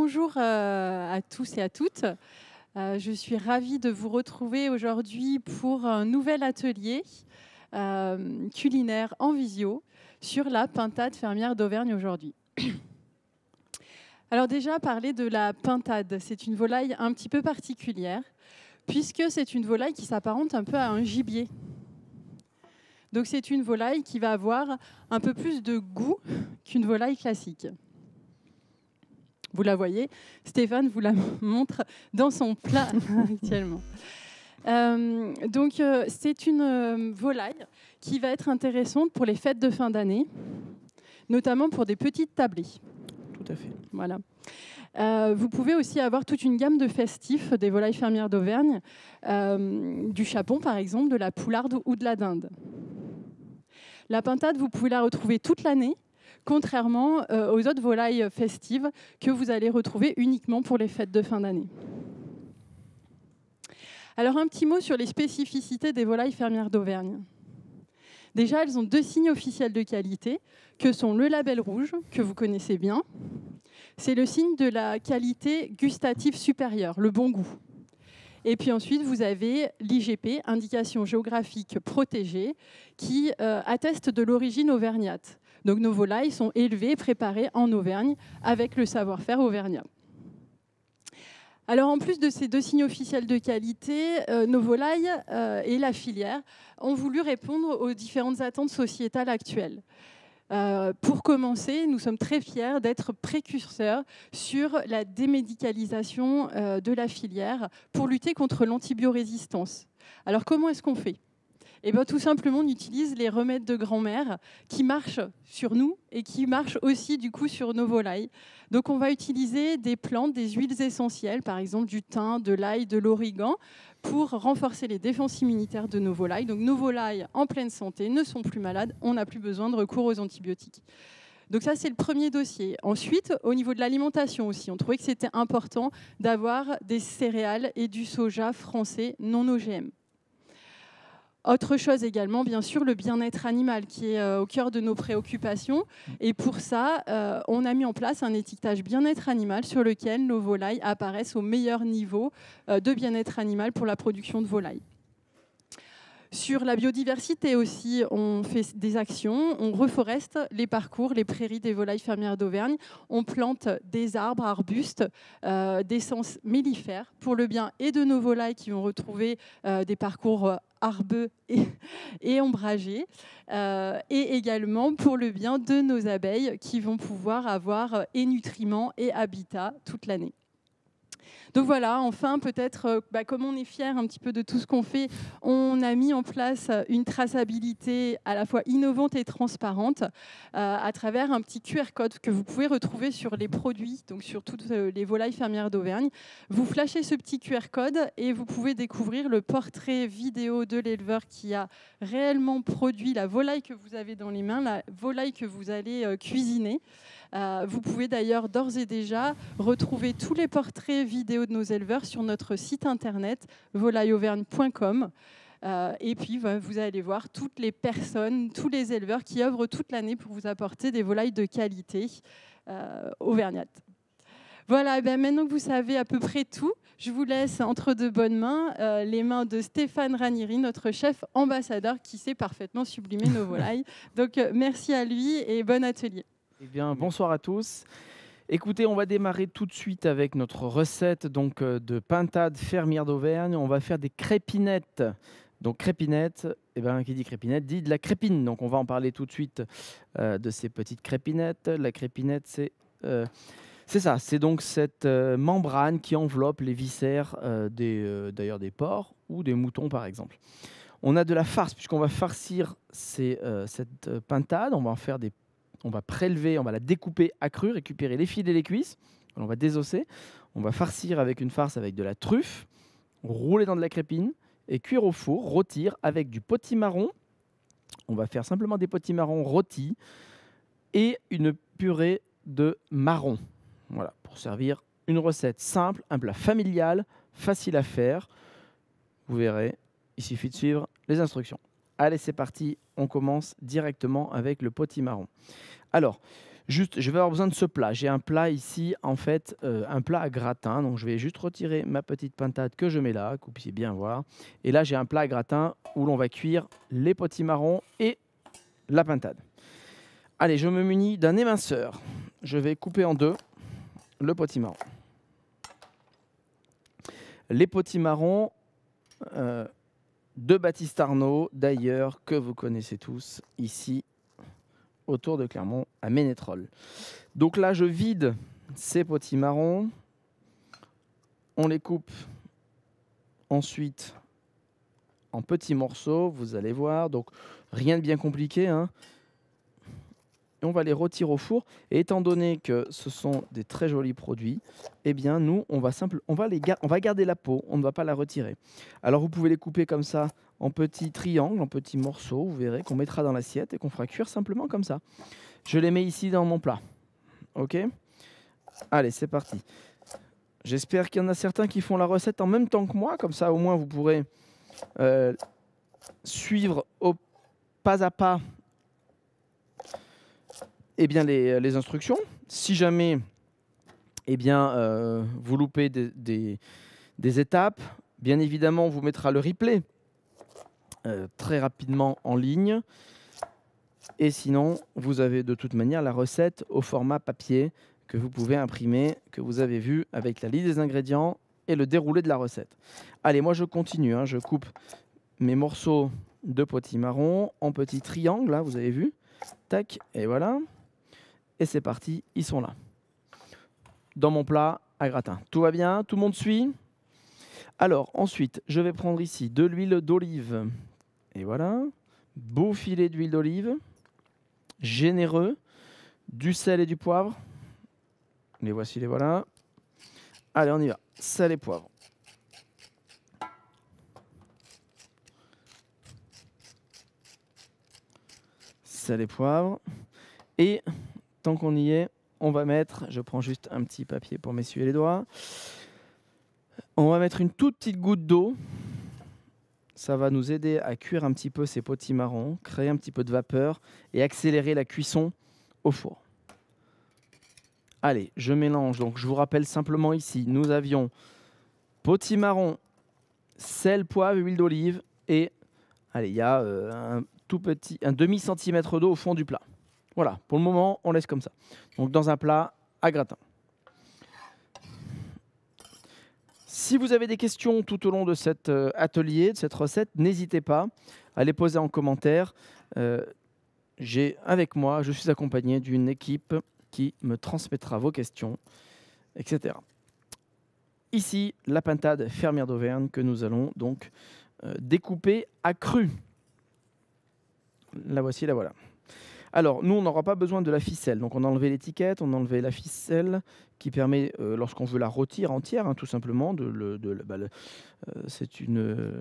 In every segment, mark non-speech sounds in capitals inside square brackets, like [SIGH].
Bonjour euh, à tous et à toutes. Euh, je suis ravie de vous retrouver aujourd'hui pour un nouvel atelier euh, culinaire en visio sur la pintade fermière d'Auvergne aujourd'hui. [CLEARS THROAT] Alors déjà, parler de la pintade, c'est une volaille un petit peu particulière, puisque c'est une volaille qui s'apparente un peu à un gibier. Donc c'est une volaille qui va avoir un peu plus de goût qu'une volaille classique. Vous la voyez, Stéphane vous la [LAUGHS] montre dans son plat [LAUGHS] actuellement. Euh, donc euh, c'est une euh, volaille qui va être intéressante pour les fêtes de fin d'année, notamment pour des petites tablées. Tout à fait. Voilà. vous pouvez aussi avoir toute une gamme de festifs des volailles fermières d'Auvergne, du chapon par exemple, de la poularde ou de la dinde. La pintade, vous pouvez la retrouver toute l'année contrairement euh, aux autres volailles festives que vous allez retrouver uniquement pour les fêtes de fin d'année. Alors un petit mot sur les spécificités des volailles fermières d'Auvergne. Déjà, elles ont deux signes officiels de qualité, que sont le label rouge, que vous connaissez bien, c'est le signe de la qualité gustative supérieure, le bon goût. Et puis ensuite, vous avez l'IGP, indication géographique protégée, qui euh, atteste de l'origine auvergnate. Donc nos volailles sont élevées, préparées en Auvergne avec le savoir-faire auvergnat. Alors en plus de ces deux signes officiels de qualité, euh, nos volailles euh, et la filière ont voulu répondre aux différentes attentes sociétales actuelles. Euh, pour commencer, nous sommes très fiers d'être précurseurs sur la démédicalisation de la filière pour lutter contre l'antibiorésistance. Alors comment est-ce qu'on fait et eh ben, tout simplement, on utilise les remèdes de grand-mère qui marchent sur nous et qui marchent aussi, du coup, sur nos volailles. Donc, on va utiliser des plantes, des huiles essentielles, par exemple du thym, de l'ail, de l'origan, pour renforcer les défenses immunitaires de nos volailles. Donc, nos volailles en pleine santé ne sont plus malades, on n'a plus besoin de recours aux antibiotiques. Donc ça, c'est le premier dossier. Ensuite, au niveau de l'alimentation aussi, on trouvait que c'était important d'avoir des céréales et du soja français non OGM. Autre chose également, bien sûr, le bien-être animal qui est euh, au cœur de nos préoccupations. Et pour ça, euh, on a mis en place un étiquetage bien-être animal sur lequel nos volailles apparaissent au meilleur niveau euh, de bien-être animal pour la production de volailles. Sur la biodiversité aussi, on fait des actions, on reforeste les parcours, les prairies des volailles fermières d'Auvergne, on plante des arbres, arbustes, d'essence mélifère pour le bien et de nos volailles qui vont retrouver des parcours arbeux et, ombragés, euh, et également pour le bien de nos abeilles qui vont pouvoir avoir euh, et nutriments et habitat toute l'année. Donc voilà, enfin, peut-être, euh, bah, comme on est fier un petit peu de tout ce qu'on fait, on a mis en place euh, une traçabilité à la fois innovante et transparente euh, à travers un petit QR code que vous pouvez retrouver sur les produits, donc sur toutes les volailles fermières d'Auvergne. Vous flashez ce petit QR code et vous pouvez découvrir le portrait vidéo de l'éleveur qui a réellement produit la volaille que vous avez dans les mains, la volaille que vous allez cuisiner. Euh, vous pouvez d'ailleurs d'ores et déjà retrouver tous les portraits vidéo de nos éleveurs sur notre site internet volailleauvergne.com. Euh, et puis, bah, vous allez voir toutes les personnes, tous les éleveurs qui œuvrent toute l'année pour vous apporter des volailles de qualité euh, auvergnates. Voilà, eh ben, maintenant que vous savez à peu près tout, je vous laisse entre de bonnes mains les mains de Stéphane Ranieri, notre chef ambassadeur qui sait parfaitement sublimer nos volailles. Donc, merci à lui et bon atelier. Eh bien, bonsoir à tous. Écoutez, on va démarrer tout de suite avec notre recette donc euh, de pintade fermière d'Auvergne. On va faire des crépinettes. Donc crépinette, eh ben, qui dit crépinette dit de la crépine. Donc on va en parler tout de suite euh, de ces petites crépinettes. La crépinette, c'est euh, ça, c'est donc cette membrane qui enveloppe les viscères des d'ailleurs des porcs ou des moutons par exemple. On a de la farce puisqu'on va farcir cette pintade, on va en faire des on va prélever, on va la découper à cru, récupérer les fils et les cuisses, on va désosser, on va farcir avec une farce avec de la truffe, rouler dans de la crépine et cuire au four, rôtir avec du potimarron. On va faire simplement des potimarrons rôtis et une purée de marron. Voilà, pour servir une recette simple, un plat familial, facile à faire. Vous verrez, il suffit de suivre les instructions. Allez, c'est parti, on commence directement avec le potimarron. Alors, juste, je vais avoir besoin de ce plat. J'ai un plat ici, en fait, euh, un plat à gratin. Donc, je vais juste retirer ma petite pintade que je mets là, que bien voir. Et là, j'ai un plat à gratin où l'on va cuire les potimarrons et la pintade. Allez, je me munis d'un éminceur. Je vais couper en deux le potimarron. Les potimarrons, euh, de Baptiste Arnaud, d'ailleurs, que vous connaissez tous ici autour de Clermont à Ménétrol. Donc là, je vide ces marrons. On les coupe ensuite en petits morceaux, vous allez voir. Donc rien de bien compliqué. Hein et on va les retirer au four. Et étant donné que ce sont des très jolis produits, eh bien nous, on va, simple, on va, les on va garder la peau, on ne va pas la retirer. Alors vous pouvez les couper comme ça en petits triangles, en petits morceaux, vous verrez, qu'on mettra dans l'assiette et qu'on fera cuire simplement comme ça. Je les mets ici dans mon plat. Ok Allez, c'est parti. J'espère qu'il y en a certains qui font la recette en même temps que moi, comme ça au moins vous pourrez euh, suivre au pas à pas eh bien, euh, les, instructions. Si jamais eh bien, euh, vous loupez des, étapes, bien évidemment, on vous mettra le replay euh, très rapidement en ligne. Et sinon, vous avez de toute manière la recette au format papier que vous pouvez imprimer, que vous avez vu avec la liste des ingrédients et le déroulé de la recette. Allez, moi je continue, hein. je coupe mes morceaux de potimarron en petits triangles, vous avez vu. Tac, et voilà. Et c'est parti, ils sont là. Dans mon plat à gratin. Tout va bien Tout le monde suit Alors, ensuite, je vais prendre ici de l'huile d'olive. Et voilà. Beau filet d'huile d'olive. Généreux. Du sel et du poivre. Les voici, les voilà. Allez, on y va. Sel et poivre. Sel et poivre. Et tant qu'on y est, on va mettre, je prends juste un petit papier pour m'essuyer les doigts, on va mettre une toute petite goutte d'eau. Ça va nous aider à cuire un petit peu ces potimarrons, créer un petit peu de vapeur et accélérer la cuisson au four. Allez, je mélange. Donc, je vous rappelle simplement ici, nous avions potimarron, sel, poivre, huile d'olive et allez, il y a euh, un tout petit, un demi centimètre d'eau au fond du plat. Voilà, pour le moment, on laisse comme ça. Donc dans un plat à gratin. Si vous avez des questions tout au long de cet euh, atelier, de cette recette, n'hésitez pas à les poser en commentaire. Euh, j'ai avec moi, je suis accompagné d'une équipe qui me transmettra vos questions, etc. Ici, la pintade fermière d'Auvergne que nous allons donc euh, découper à cru. La voici, la voilà. Alors, nous, on n'aura pas besoin de la ficelle. Donc, on a enlevé l'étiquette, on a enlevé la ficelle qui permet, euh, lorsqu'on veut la rôtir entière, hein, tout simplement, de, le, bah, euh, c'est euh, une,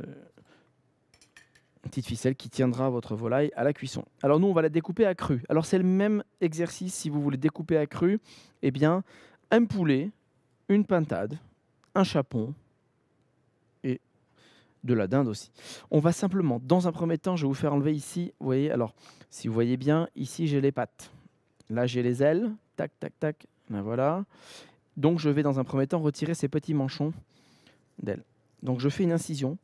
petite ficelle qui tiendra votre volaille à la cuisson. Alors, nous, on va la découper à cru. Alors, c'est le même exercice si vous voulez découper à cru. Eh bien, un poulet, une pintade, un chapon, et de la dinde aussi. On va simplement, dans un premier temps, je vais vous faire enlever ici, vous voyez, alors si vous voyez bien, ici j'ai les pattes. Là j'ai les ailes. Tac, tac, tac. Ben voilà. Donc je vais dans un premier temps retirer ces petits manchons d'ailes. Donc je fais une incision.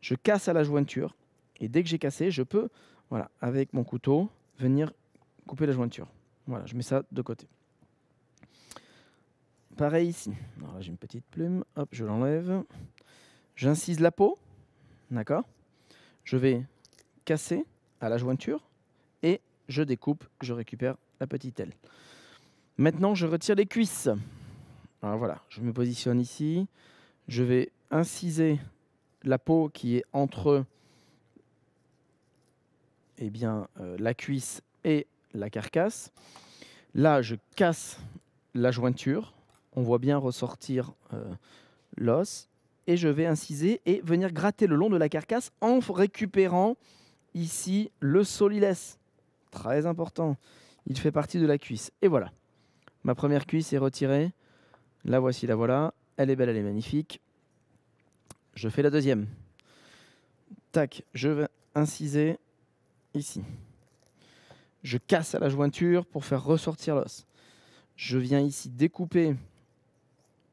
Je casse à la jointure. Et dès que j'ai cassé, je peux, voilà, avec mon couteau, venir couper la jointure. Voilà, je mets ça de côté. Pareil ici. j'ai une petite plume. Hop, je l'enlève. J'incise la peau. D'accord Je vais casser à la jointure je découpe, je récupère la petite aile. Maintenant, je retire les cuisses. voilà, je me positionne ici. Je vais inciser la peau qui est entre eh bien, euh, la cuisse et la carcasse. Là, je casse la jointure. On voit bien ressortir euh, l'os. Et je vais inciser et venir gratter le long de la carcasse en récupérant ici le solilès. Très important. Il fait partie de la cuisse. Et voilà. Ma première cuisse est retirée. La voici, la voilà. Elle est belle, elle est magnifique. Je fais la deuxième. Tac, je vais inciser ici. Je casse à la jointure pour faire ressortir l'os. Je viens ici découper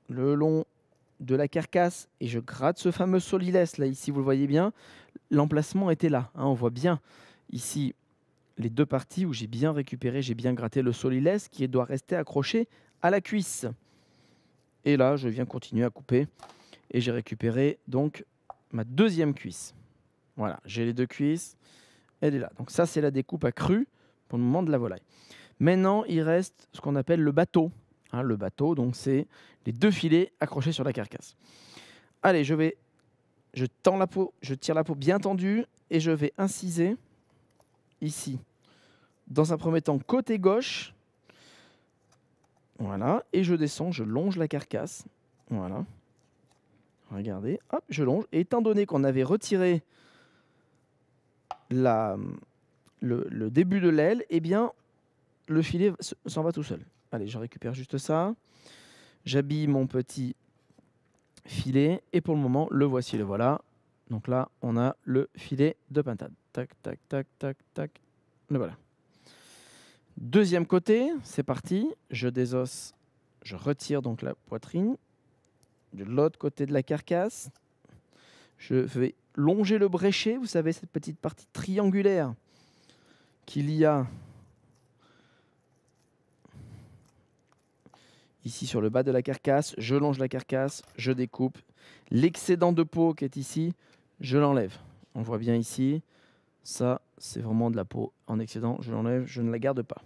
le long de la carcasse et je gratte ce fameux solilès là ici vous le voyez bien l'emplacement était là hein, on voit bien ici les deux parties où j'ai bien récupéré, j'ai bien gratté le solilès qui doit rester accroché à la cuisse. Et là, je viens continuer à couper et j'ai récupéré donc ma deuxième cuisse. Voilà, j'ai les deux cuisses, elle est là. Donc ça, c'est la découpe accrue pour le moment de la volaille. Maintenant, il reste ce qu'on appelle le bateau. Hein, le bateau, donc c'est les deux filets accrochés sur la carcasse. Allez, je vais, je tends la peau, je tire la peau bien tendue et je vais inciser ici dans un premier temps côté gauche. Voilà, et je descends, je longe la carcasse. Voilà. Regardez, hop, je longe. Et étant donné qu'on avait retiré la, le, le début de l'aile, eh bien, le filet s'en va tout seul. Allez, je récupère juste ça. J'habille mon petit filet. Et pour le moment, le voici, le voilà. Donc là, on a le filet de pintade. Tac, tac, tac, tac, tac. Le voilà. Deuxième côté, c'est parti. Je désosse, je retire donc la poitrine. De l'autre côté de la carcasse, je vais longer le bréché, Vous savez, cette petite partie triangulaire qu'il y a ici sur le bas de la carcasse. Je longe la carcasse, je découpe. L'excédent de peau qui est ici, je l'enlève. On voit bien ici, ça, c'est vraiment de la peau en excédent. Je l'enlève, je ne la garde pas.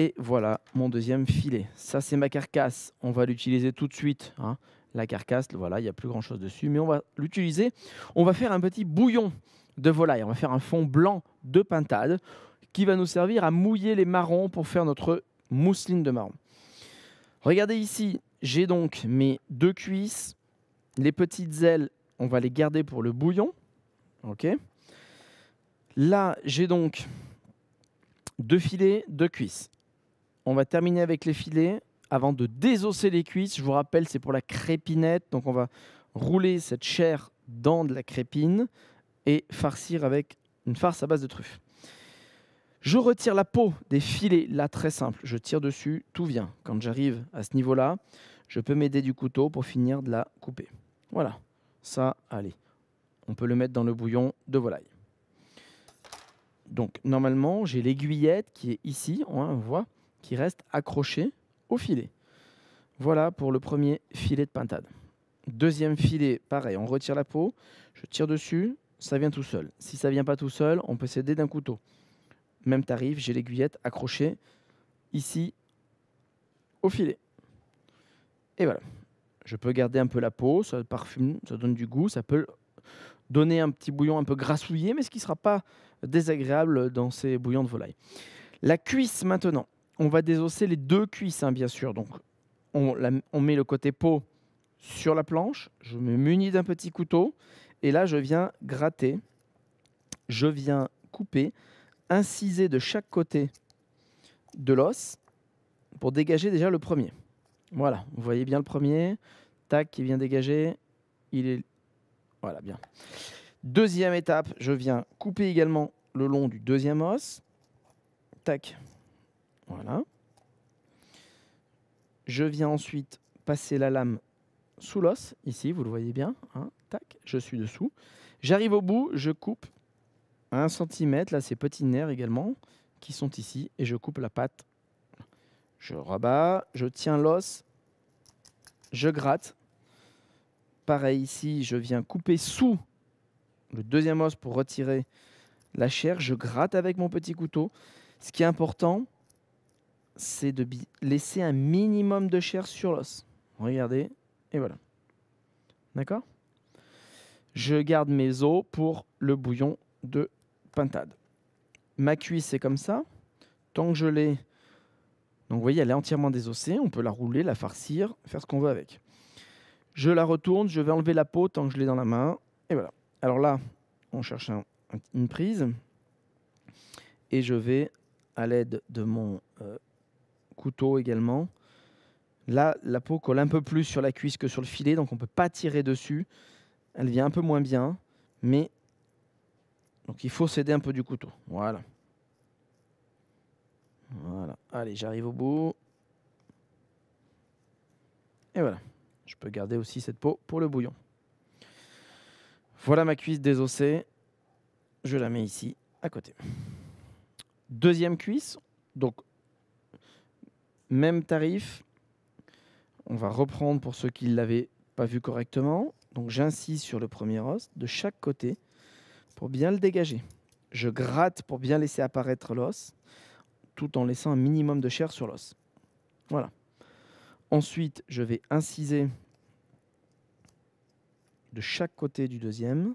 Et voilà mon deuxième filet. Ça, c'est ma carcasse. On va l'utiliser tout de suite. Hein. La carcasse, voilà, il n'y a plus grand-chose dessus, mais on va l'utiliser. On va faire un petit bouillon de volaille. On va faire un fond blanc de pintade qui va nous servir à mouiller les marrons pour faire notre mousseline de marron. Regardez ici, j'ai donc mes deux cuisses, les petites ailes, on va les garder pour le bouillon. Là, j'ai donc deux filets, deux cuisses. On va terminer avec les filets. Avant de désosser les cuisses, je vous rappelle, c'est pour la crépinette. Donc on va rouler cette chair dans de la crépine et farcir avec une farce à base de truffes. Je retire la peau des filets, là très simple, je tire dessus, tout vient. Quand j'arrive à ce niveau-là, je peux m'aider du couteau pour finir de la couper. Voilà, ça, allez, on peut le mettre dans le bouillon de volaille. Donc normalement, j'ai l'aiguillette qui est ici, on voit, qui reste accroché au filet. Voilà pour le premier filet de pintade. Deuxième filet, pareil, on retire la peau, je tire dessus, ça vient tout seul. Si ça vient pas tout seul, on peut s'aider d'un couteau. Même tarif, j'ai l'aiguillette accrochée ici au filet. Et voilà. Je peux garder un peu la peau, ça parfume, ça donne du goût, ça peut donner un petit bouillon un peu grassouillé, mais ce qui ne sera pas désagréable dans ces bouillons de volaille. La cuisse maintenant on va désosser les deux cuisses, hein, bien sûr. Donc, on, met le côté peau sur la planche. Je me munis d'un petit couteau. Et là, je viens gratter. Je viens couper, inciser de chaque côté de l'os pour dégager déjà le premier. Voilà, vous voyez bien le premier. Tac, il vient dégager. Il est. Voilà, bien. Deuxième étape, je viens couper également le long du deuxième os. Tac, voilà. Je viens ensuite passer la lame sous l'os, ici, vous le voyez bien. Hein, tac, je suis dessous. J'arrive au bout, je coupe 1 cm, là ces petits nerfs également, qui sont ici, et je coupe la patte. Je rabats, je tiens l'os, je gratte. Pareil ici, je viens couper sous le deuxième os pour retirer la chair, je gratte avec mon petit couteau. Ce qui est important, c'est de laisser un minimum de chair sur l'os. Regardez, et voilà. D'accord Je garde mes os pour le bouillon de pintade. Ma cuisse, est comme ça. Tant que je l'ai... Donc vous voyez, elle est entièrement désossée. On peut la rouler, la farcir, faire ce qu'on veut avec. Je la retourne, je vais enlever la peau tant que je l'ai dans la main. Et voilà. Alors là, on cherche une prise. Et je vais, à l'aide de mon euh, couteau également. Là, la peau colle un peu plus sur la cuisse que sur le filet, donc on ne peut pas tirer dessus. Elle vient un peu moins bien, mais donc il faut céder un peu du couteau. Voilà. Voilà. Allez, j'arrive au bout. Et voilà. Je peux garder aussi cette peau pour le bouillon. Voilà ma cuisse désossée. Je la mets ici, à côté. Deuxième cuisse. Donc même tarif. On va reprendre pour ceux qui ne l'avaient pas vu correctement. Donc j'incise sur le premier os de chaque côté pour bien le dégager. Je gratte pour bien laisser apparaître l'os tout en laissant un minimum de chair sur l'os. Voilà. Ensuite, je vais inciser de chaque côté du deuxième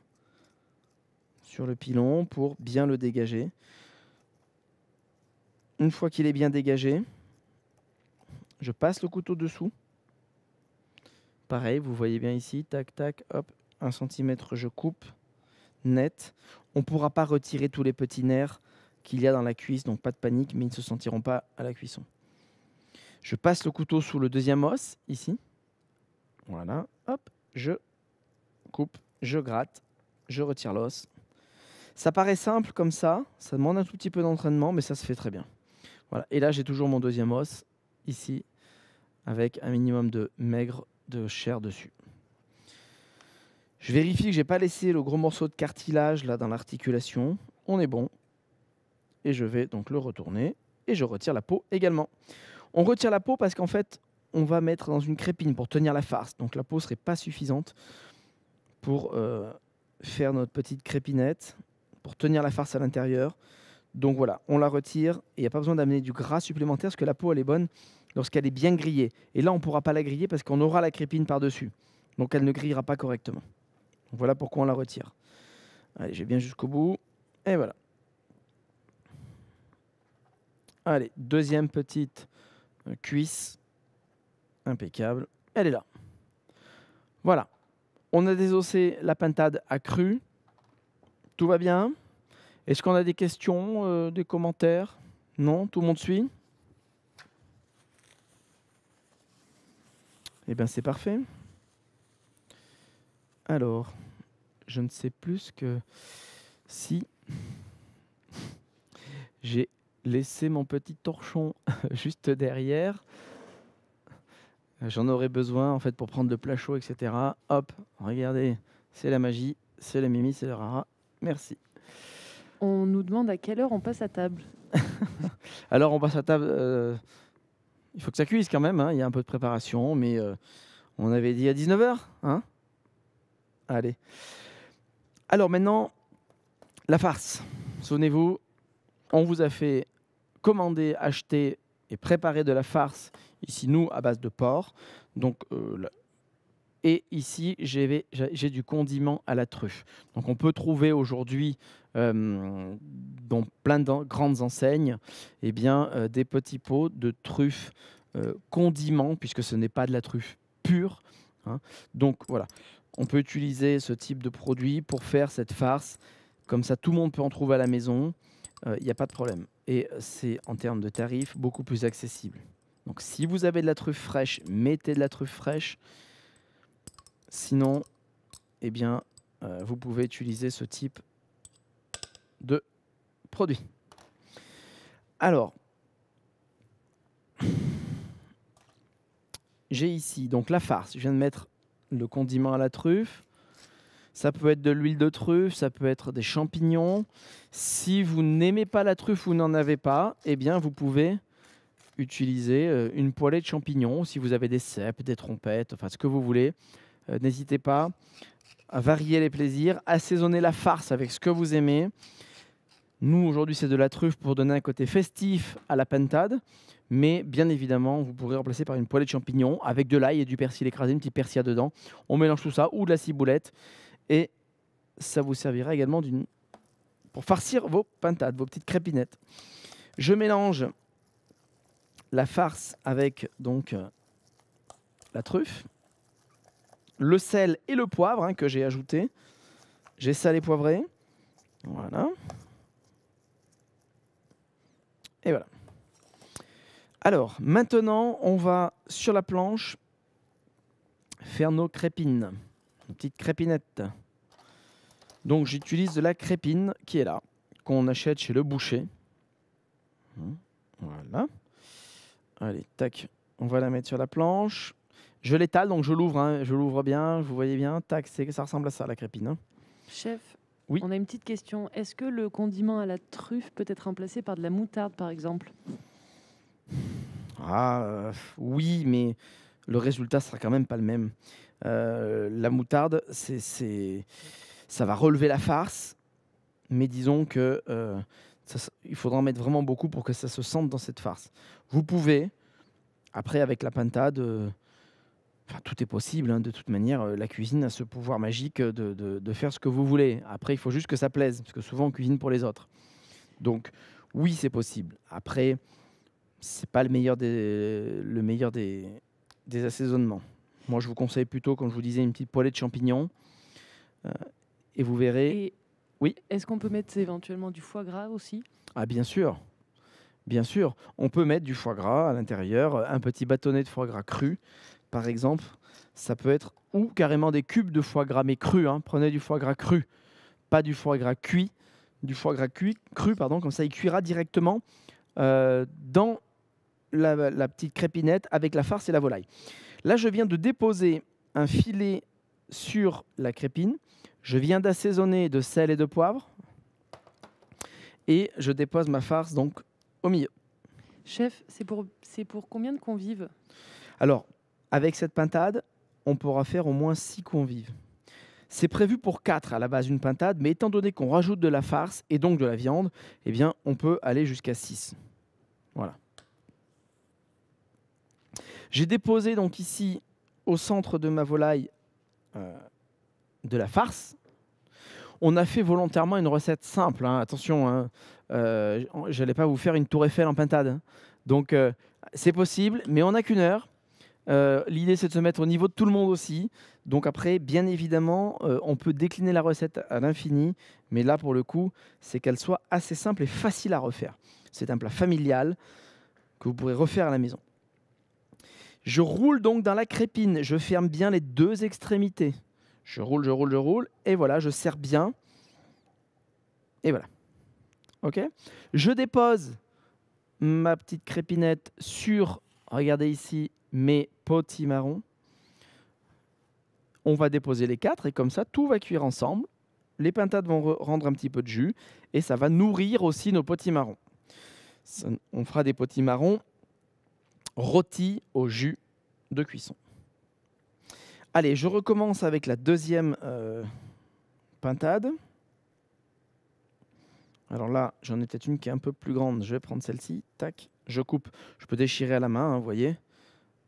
sur le pilon pour bien le dégager. Une fois qu'il est bien dégagé, je passe le couteau dessous. Pareil, vous voyez bien ici, tac, tac, hop, un centimètre, je coupe, net. On ne pourra pas retirer tous les petits nerfs qu'il y a dans la cuisse, donc pas de panique, mais ils ne se sentiront pas à la cuisson. Je passe le couteau sous le deuxième os, ici. Voilà, hop, je coupe, je gratte, je retire l'os. Ça paraît simple comme ça, ça demande un tout petit peu d'entraînement, mais ça se fait très bien. Voilà. Et là, j'ai toujours mon deuxième os, ici, avec un minimum de maigre de chair dessus. Je vérifie que j'ai pas laissé le gros morceau de cartilage là dans l'articulation. On est bon. Et je vais donc le retourner et je retire la peau également. On retire la peau parce qu'en fait, on va mettre dans une crépine pour tenir la farce. Donc la peau serait pas suffisante pour euh, faire notre petite crépinette, pour tenir la farce à l'intérieur. Donc voilà, on la retire et il n'y a pas besoin d'amener du gras supplémentaire parce que la peau elle est bonne lorsqu'elle est bien grillée. Et là, on ne pourra pas la griller parce qu'on aura la crépine par-dessus. Donc elle ne grillera pas correctement. Voilà pourquoi on la retire. Allez, j'ai bien jusqu'au bout. Et voilà. Allez, deuxième petite euh, cuisse. Impeccable. Elle est là. Voilà. On a désossé la pintade à cru. Tout va bien Est-ce qu'on a des questions, euh, des commentaires Non Tout le monde suit Eh bien, c'est parfait. Alors, je ne sais plus que si [LAUGHS] j'ai laissé mon petit torchon [LAUGHS] juste derrière. J'en aurais besoin en fait pour prendre le plat chaud, etc. Hop, regardez, c'est la magie, c'est la mimi, c'est le rara. Merci. On nous demande à quelle heure on passe à table. [LAUGHS] Alors on passe à table. Euh, il faut que ça cuise quand même, hein. il y a un peu de préparation, mais euh, on avait dit à 19h. Hein Allez. Alors maintenant, la farce. Souvenez-vous, on vous a fait commander, acheter et préparer de la farce, ici nous, à base de porc. Donc, euh, et ici, j'ai du condiment à la truffe. Donc on peut trouver aujourd'hui euh, dont plein de grandes enseignes, eh bien, euh, des petits pots de truffes euh, condiments, puisque ce n'est pas de la truffe pure. Hein. Donc voilà, on peut utiliser ce type de produit pour faire cette farce. Comme ça, tout le monde peut en trouver à la maison. Il euh, n'y a pas de problème. Et c'est en termes de tarifs beaucoup plus accessible. Donc si vous avez de la truffe fraîche, mettez de la truffe fraîche. Sinon, eh bien, vous pouvez utiliser ce type de produits. Alors, j'ai ici donc la farce. Je viens de mettre le condiment à la truffe. Ça peut être de l'huile de truffe, ça peut être des champignons. Si vous n'aimez pas la truffe ou n'en avez pas, eh bien vous pouvez utiliser euh, une poêlée de champignons. Si vous avez des cèpes, des trompettes, enfin ce que vous voulez, euh, n'hésitez pas à varier les plaisirs, assaisonner la farce avec ce que vous aimez. Nous, aujourd'hui, c'est de la truffe pour donner un côté festif à la pentade. Mais bien évidemment, vous pourrez remplacer par une poêlée de champignons avec de l'ail et du persil écrasé, une petite persia dedans. On mélange tout ça ou de la ciboulette. Et ça vous servira également pour farcir vos pintades, vos petites crépinettes. Je mélange la farce avec donc euh, la truffe, le sel et le poivre hein, que j'ai ajouté. J'ai salé poivré. Voilà. Et voilà. Alors, maintenant, on va sur la planche faire nos crépines. Une petite crépinettes. Donc, j'utilise de la crépine qui est là, qu'on achète chez le boucher. Hum, voilà. Allez, tac. On va la mettre sur la planche. Je l'étale, donc je l'ouvre. Hein. Je l'ouvre bien, vous voyez bien. Tac, ça ressemble à ça, la crépine. Hein. Chef, on a une petite question. Est-ce que le condiment à la truffe peut être remplacé par de la moutarde, par exemple Ah, oui, mais le résultat sera quand même pas le même. Euh, la moutarde, c'est, ça va relever la farce, mais disons que euh, il faudra en mettre vraiment beaucoup pour que ça se sente dans cette farce. Vous pouvez, après avec la pintade, tout est possible, hein, de toute manière, euh, la cuisine a ce pouvoir magique de, faire ce que vous voulez. Après, il faut juste que ça plaise, parce que souvent on cuisine pour les autres. Donc, oui, c'est possible. Après, c'est pas le meilleur des, assaisonnements. Moi, je vous conseille plutôt, comme je vous disais, une petite poêlée de champignons. Euh, et vous verrez. oui. Est-ce qu'on peut mettre éventuellement du foie gras aussi Ah, bien sûr. Bien sûr. On peut mettre du foie gras à l'intérieur, un petit bâtonnet de foie gras cru par exemple, ça peut être ou carrément des cubes de foie gras, mais cru. Hein. Prenez du foie gras cru, pas du foie gras cuit. Du foie gras cru, pardon, comme ça il cuira directement euh, dans la, petite crépinette avec la farce et la volaille. Là, je viens de déposer un filet sur la crépine. Je viens d'assaisonner de sel et de poivre. Et je dépose ma farce donc au milieu. Chef, c'est pour, pour combien de convives Alors, avec cette pintade, on pourra faire au moins 6 convives. C'est prévu pour 4 à la base d'une pintade, mais étant donné qu'on rajoute de la farce et donc de la viande, eh bien on peut aller jusqu'à 6. Voilà. J'ai déposé donc ici au centre de ma volaille euh, de la farce. On a fait volontairement une recette simple. Hein. Attention, hein. Euh, je n'allais pas vous faire une tour Eiffel en pintade. Hein. Donc euh, c'est possible, mais on n'a qu'une heure. Euh, l'idée, c'est de se mettre au niveau de tout le monde aussi. Donc après, bien évidemment, euh, on peut décliner la recette à l'infini, mais là, pour le coup, c'est qu'elle soit assez simple et facile à refaire. C'est un plat familial que vous pourrez refaire à la maison. Je roule donc dans la crépine. Je ferme bien les deux extrémités. Je roule, je roule, je roule. Et voilà, je serre bien. Et voilà. OK Je dépose ma petite crépinette sur, regardez ici, mes potimarron. On va déposer les quatre et comme ça, tout va cuire ensemble. Les pintades vont rendre un petit peu de jus et ça va nourrir aussi nos potimarrons. on fera des potimarrons rôtis au jus de cuisson. Allez, je recommence avec la deuxième euh, pintade. Alors là, j'en ai peut-être une qui est un peu plus grande. Je vais prendre celle-ci. Tac, je coupe. Je peux déchirer à la main, hein, vous voyez.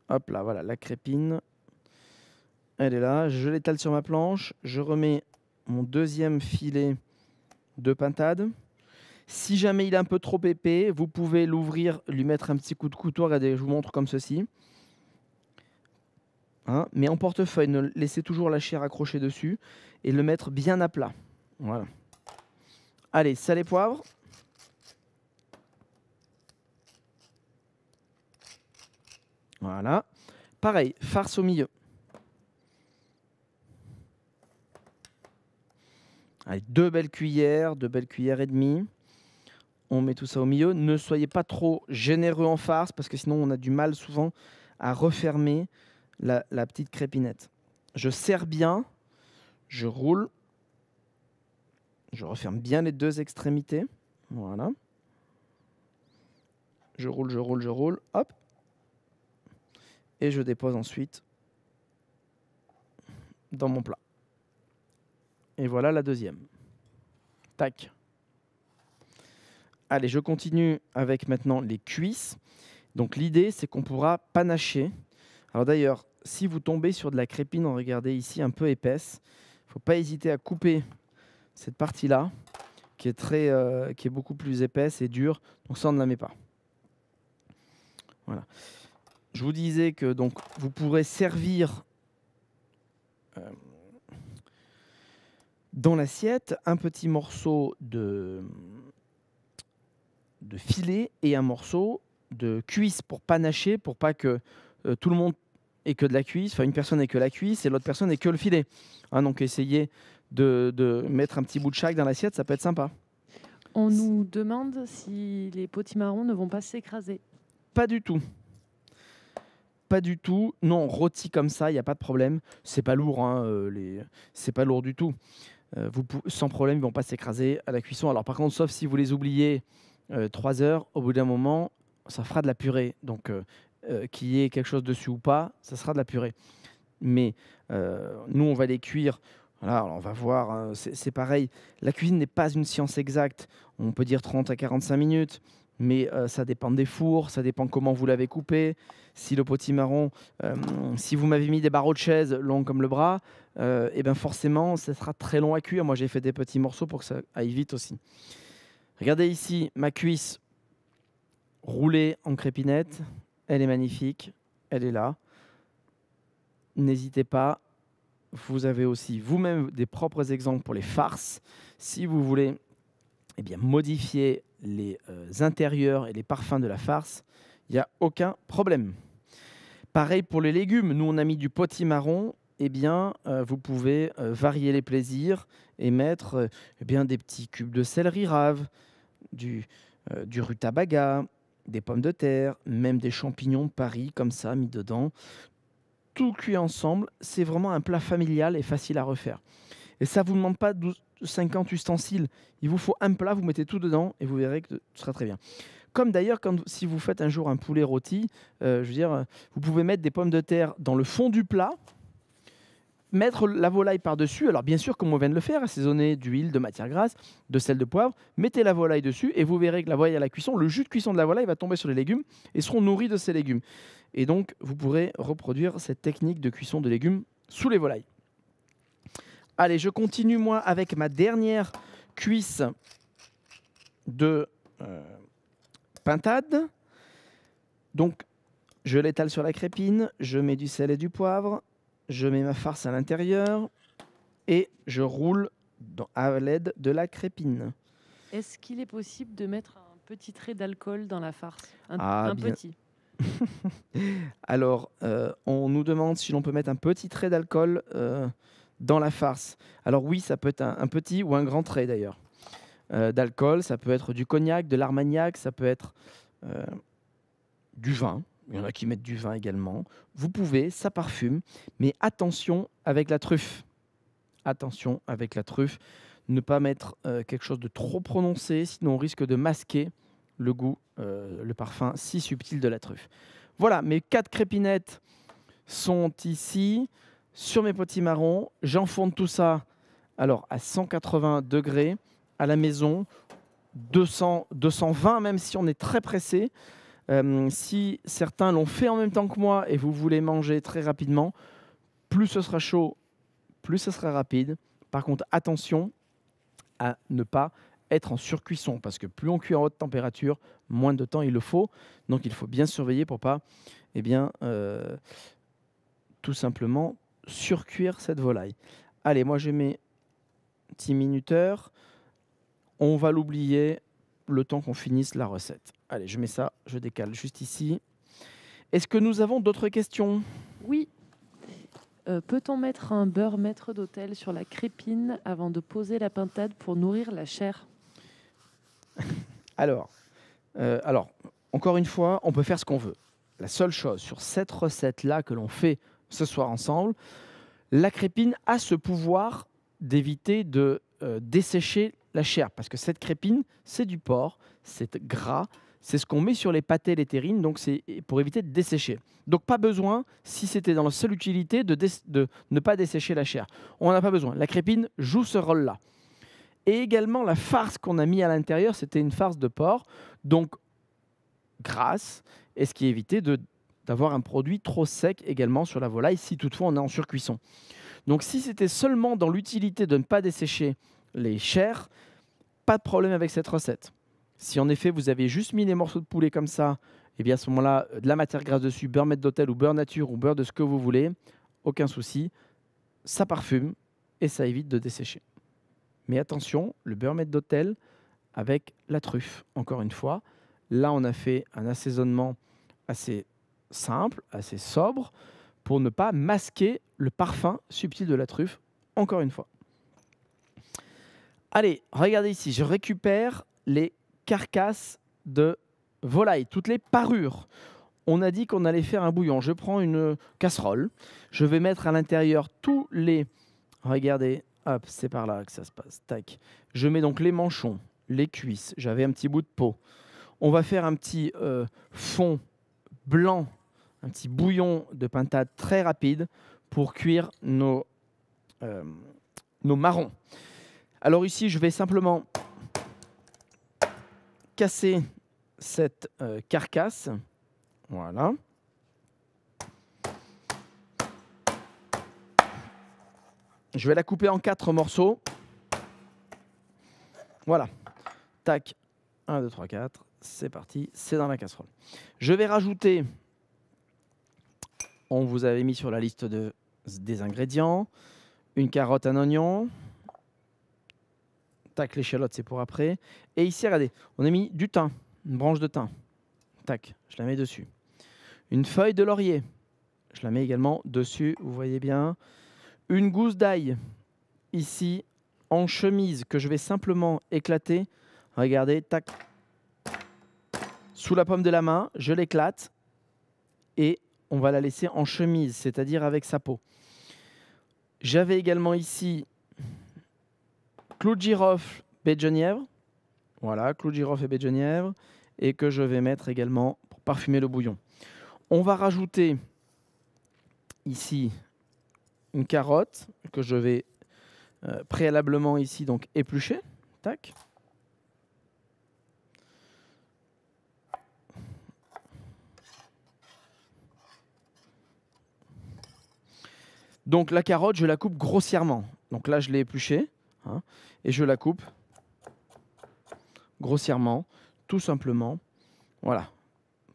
Hop là, voilà, la crépine. Elle est là. Je l'étale sur ma planche. Je remets mon deuxième filet de pintade. Si jamais il est un peu trop épais, vous pouvez l'ouvrir, lui mettre un petit coup de couteau. Regardez, je vous montre comme ceci. Hein, mais en portefeuille, ne laissez toujours la chair accrochée dessus et le mettre bien à plat. Voilà. Allez, ça poivre. Voilà. Pareil, farce au milieu. Allez, deux belles cuillères, deux belles cuillères et demie. On met tout ça au milieu. Ne soyez pas trop généreux en farce parce que sinon on a du mal souvent à refermer la, la petite crépinette. Je serre bien, je roule, je referme bien les deux extrémités. Voilà. Je roule, je roule, je roule. Hop, et je dépose ensuite dans mon plat. Et voilà la deuxième. Tac. Allez, je continue avec maintenant les cuisses. Donc l'idée, c'est qu'on pourra panacher. Alors d'ailleurs, si vous tombez sur de la crépine, regardez ici, un peu épaisse, il ne faut pas hésiter à couper cette partie-là, qui, est très, euh, qui est beaucoup plus épaisse et dure. Donc ça, on ne la met pas. Voilà je vous disais que donc vous pourrez servir euh, dans l'assiette un petit morceau de, de filet et un morceau de cuisse pour panacher, pour pas que euh, tout le monde ait que de la cuisse, enfin une personne ait que la cuisse et l'autre personne ait que le filet. Hein, donc essayez de, de, mettre un petit bout de chaque dans l'assiette, ça peut être sympa. On nous demande si les potimarrons ne vont pas s'écraser. Pas du tout pas du tout. Non, rôti comme ça, il n'y a pas de problème. C'est pas lourd, hein, euh, les... c'est pas lourd du tout. Euh, sans problème, ils vont pas s'écraser à la cuisson. Alors par contre, sauf si vous les oubliez euh, trois 3 heures, au bout d'un moment, ça fera de la purée. Donc qu'il y ait quelque chose dessus ou pas, ça sera de la purée. Mais nous, on va les cuire. on va voir, hein, c'est pareil. La cuisine n'est pas une science exacte. On peut dire 30 à 45 minutes mais euh, ça dépend des fours, ça dépend comment vous l'avez coupé. Si le potimarron, marron euh, si vous m'avez mis des barreaux de chaise longs comme le bras, euh, eh bien forcément, ça sera très long à cuire. Moi, j'ai fait des petits morceaux pour que ça aille vite aussi. Regardez ici ma cuisse roulée en crépinette. Elle est magnifique, elle est là. N'hésitez pas. Vous avez aussi vous-même des propres exemples pour les farces. Si vous voulez eh bien, modifier les euh, intérieurs et les parfums de la farce, il n'y a aucun problème. Pareil pour les légumes, nous on a mis du potimarron, eh bien, euh, vous pouvez euh, varier les plaisirs et mettre eh bien, des petits cubes de céleri rave, du, du, rutabaga, des pommes de terre, même des champignons Paris comme ça mis dedans. Tout cuit ensemble, c'est vraiment un plat familial et facile à refaire. Et ça ne vous demande pas 50 ustensiles. Il vous faut un plat, vous mettez tout dedans et vous verrez que ce sera très bien. Comme d'ailleurs, si vous faites un jour un poulet rôti, euh, je veux dire, vous pouvez mettre des pommes de terre dans le fond du plat, mettre la volaille par-dessus. Alors bien sûr, comme on vient de le faire, assaisonner d'huile, de matière grasse, de sel de poivre, mettez la volaille dessus et vous verrez que la volaille à la cuisson, le jus de cuisson de la volaille va tomber sur les légumes et seront nourris de ces légumes. Et donc, vous pourrez reproduire cette technique de cuisson de légumes sous les volailles. Allez, je continue moi avec ma dernière cuisse de euh, pintade. Donc, je l'étale sur la crépine, je mets du sel et du poivre, je mets ma farce à l'intérieur et je roule à l'aide de la crépine. Est-ce qu'il est possible de mettre un petit trait d'alcool dans la farce Un, ah, petit [LAUGHS] Alors, euh, on nous demande si l'on peut mettre un petit trait d'alcool. Euh, dans la farce. Alors oui, ça peut être un, petit ou un grand trait d'ailleurs. Euh, d'alcool, ça peut être du cognac, de l'armagnac, ça peut être euh, du vin. Il y en a qui mettent du vin également. Vous pouvez, ça parfume, mais attention avec la truffe. Attention avec la truffe. Ne pas mettre euh, quelque chose de trop prononcé, sinon on risque de masquer le goût, le parfum si subtil de la truffe. Voilà, mes quatre crépinettes sont ici sur mes marrons, J'enfourne tout ça alors à 180 degrés à la maison, 200, 220 même si on est très pressé. Euh, si certains l'ont fait en même temps que moi et vous voulez manger très rapidement, plus ce sera chaud, plus ce sera rapide. Par contre, attention à ne pas être en surcuisson parce que plus on cuit en haute température, moins de temps il le faut. Donc il faut bien surveiller pour pas, eh bien, euh, tout simplement surcuire cette volaille. Allez, moi je mets 10 minuteurs. On va l'oublier le temps qu'on finisse la recette. Allez, je mets ça, je décale juste ici. Est-ce que nous avons d'autres questions Oui. Euh, peut-on mettre un beurre maître d'hôtel sur la crépine avant de poser la pintade pour nourrir la chair [LAUGHS] alors, euh, alors, encore une fois, on peut faire ce qu'on veut. La seule chose sur cette recette-là que l'on fait ce soir ensemble, la crépine a ce pouvoir d'éviter de euh, dessécher la chair, parce que cette crépine, c'est du porc, c'est gras, c'est ce qu'on met sur les pâtés et les terrines, donc c'est pour éviter de dessécher. Donc pas besoin, si c'était dans la seule utilité, de, ne pas dessécher la chair. On n'a pas besoin. La crépine joue ce rôle-là. Et également la farce qu'on a mis à l'intérieur, c'était une farce de porc, donc grasse, et ce qui évitait de d'avoir un produit trop sec également sur la volaille, si toutefois on est en surcuisson. Donc si c'était seulement dans l'utilité de ne pas dessécher les chairs, pas de problème avec cette recette. Si en effet vous avez juste mis les morceaux de poulet comme ça, et eh bien à ce moment-là, de la matière grasse dessus, beurre maître d'hôtel ou beurre nature ou beurre de ce que vous voulez, aucun souci, ça parfume et ça évite de dessécher. Mais attention, le beurre maître d'hôtel avec la truffe, encore une fois. Là, on a fait un assaisonnement assez simple, assez sobre, pour ne pas masquer le parfum subtil de la truffe, encore une fois. Allez, regardez ici, je récupère les carcasses de volaille, toutes les parures. On a dit qu'on allait faire un bouillon. Je prends une casserole, je vais mettre à l'intérieur tous les... Regardez, hop, c'est par là que ça se passe, tac. Je mets donc les manchons, les cuisses, j'avais un petit bout de peau. On va faire un petit euh, fond blanc un petit bouillon de pintade très rapide pour cuire nos, euh, nos marrons. Alors ici, je vais simplement casser cette euh, carcasse. Voilà. Je vais la couper en quatre morceaux. Voilà. Tac. 1, 2, 3, 4. C'est parti. C'est dans la casserole. Je vais rajouter on vous avait mis sur la liste des ingrédients. Une carotte, un oignon. Tac, l'échalote, c'est pour après. Et ici, regardez, on a mis du thym, une branche de thym. Tac, je la mets dessus. Une feuille de laurier, je la mets également dessus, vous voyez bien. Une gousse d'ail, ici, en chemise, que je vais simplement éclater. Regardez, tac. Sous la pomme de la main, je l'éclate. Et on va la laisser en chemise, c'est-à-dire avec sa peau. J'avais également ici clou de girofle, Voilà, clou de et baie genièvre. Et que je vais mettre également pour parfumer le bouillon. On va rajouter ici une carotte que je vais euh, préalablement ici donc éplucher. Tac. Donc la carotte, je la coupe grossièrement. Donc là, je l'ai épluchée hein, et je la coupe grossièrement, tout simplement. Voilà,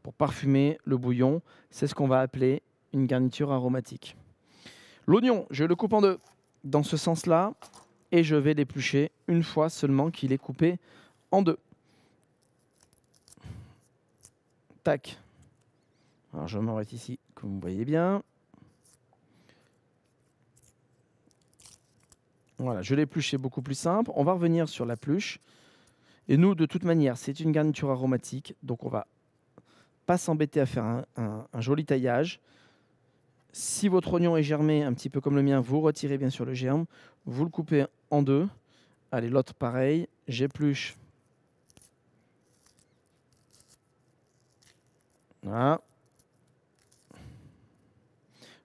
pour parfumer le bouillon, c'est ce qu'on va appeler une garniture aromatique. L'oignon, je le coupe en deux dans ce sens-là et je vais l'éplucher une fois seulement qu'il est coupé en deux. Tac. Alors je m'arrête ici, comme vous voyez bien. Voilà, je l'épluche, c'est beaucoup plus simple. On va revenir sur la pluche. Et nous, de toute manière, c'est une garniture aromatique, donc on va pas s'embêter à faire un, un, joli taillage. Si votre oignon est germé, un petit peu comme le mien, vous retirez bien sûr le germe, vous le coupez en deux. Allez, l'autre pareil, j'épluche. Voilà.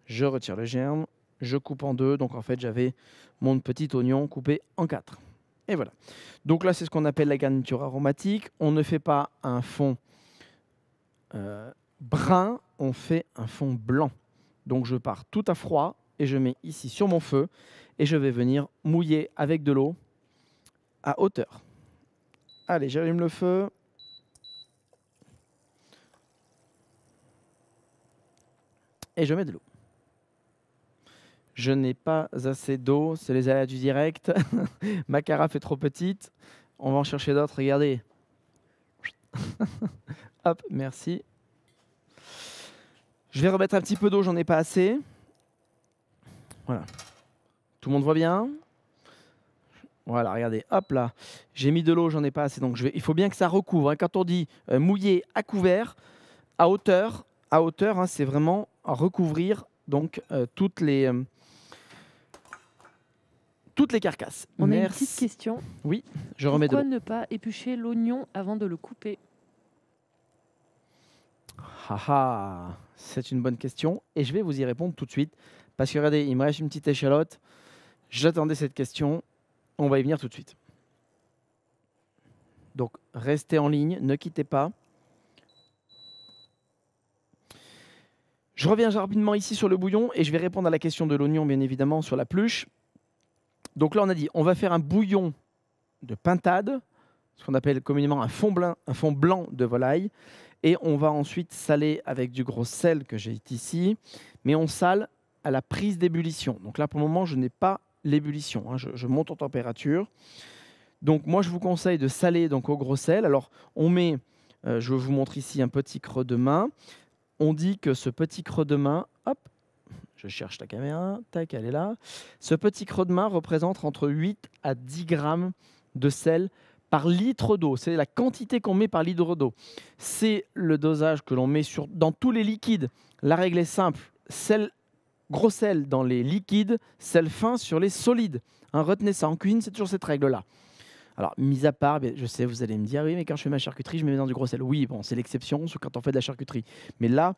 Je retire le germe, je coupe en deux, donc en fait j'avais mon petit oignon coupé en quatre. Et voilà. Donc là, c'est ce qu'on appelle la garniture aromatique. On ne fait pas un fond euh, brun, on fait un fond blanc. Donc je pars tout à froid et je mets ici sur mon feu et je vais venir mouiller avec de l'eau à hauteur. Allez, j'allume le feu. Et je mets de l'eau je n'ai pas assez d'eau, c'est les aléas du direct, [LAUGHS] ma carafe est trop petite, on va en chercher d'autres, regardez. [LAUGHS] Hop, merci. Je vais remettre un petit peu d'eau, j'en ai pas assez. Voilà. Tout le monde voit bien voilà, regardez, hop là, j'ai mis de l'eau, j'en ai pas assez, donc il faut bien que ça recouvre. Hein. Quand on dit euh, mouiller à couvert, à hauteur, à hauteur, hein, c'est vraiment recouvrir donc euh, toutes les, euh, toutes les carcasses. On a une petite question. Oui, je remets Pourquoi ne pas éplucher l'oignon avant de le couper ah ah, c'est une bonne question et je vais vous y répondre tout de suite. Parce que regardez, il me reste une petite échalote. J'attendais cette question. On va y venir tout de suite. Donc restez en ligne, ne quittez pas. Je reviens rapidement ici sur le bouillon et je vais répondre à la question de l'oignon, bien évidemment, sur la pluche. Donc là, on a dit, on va faire un bouillon de pintade, ce qu'on appelle communément un fond, blanc, un fond blanc de volaille, et on va ensuite saler avec du gros sel que j'ai ici, mais on sale à la prise d'ébullition. Donc là, pour le moment, je n'ai pas l'ébullition, hein, je, monte en température. Donc moi, je vous conseille de saler donc au gros sel. Alors, on met, euh, je vous montre ici un petit creux de main. On dit que ce petit creux de main, hop, je cherche ta caméra, tac, elle est là. Ce petit creux de main représente entre 8 à 10 grammes de sel par litre d'eau. C'est la quantité qu'on met par litre d'eau. C'est le dosage que l'on met sur, dans tous les liquides. La règle est simple. Sel, gros sel dans les liquides, sel fin sur les solides. Hein, retenez ça. En cuisine, c'est toujours cette règle-là. Alors, mis à part, je sais, vous allez me dire, oui, mais quand je fais ma charcuterie, je mets dans du gros sel. Oui, bon, c'est l'exception quand on fait de la charcuterie. Mais là,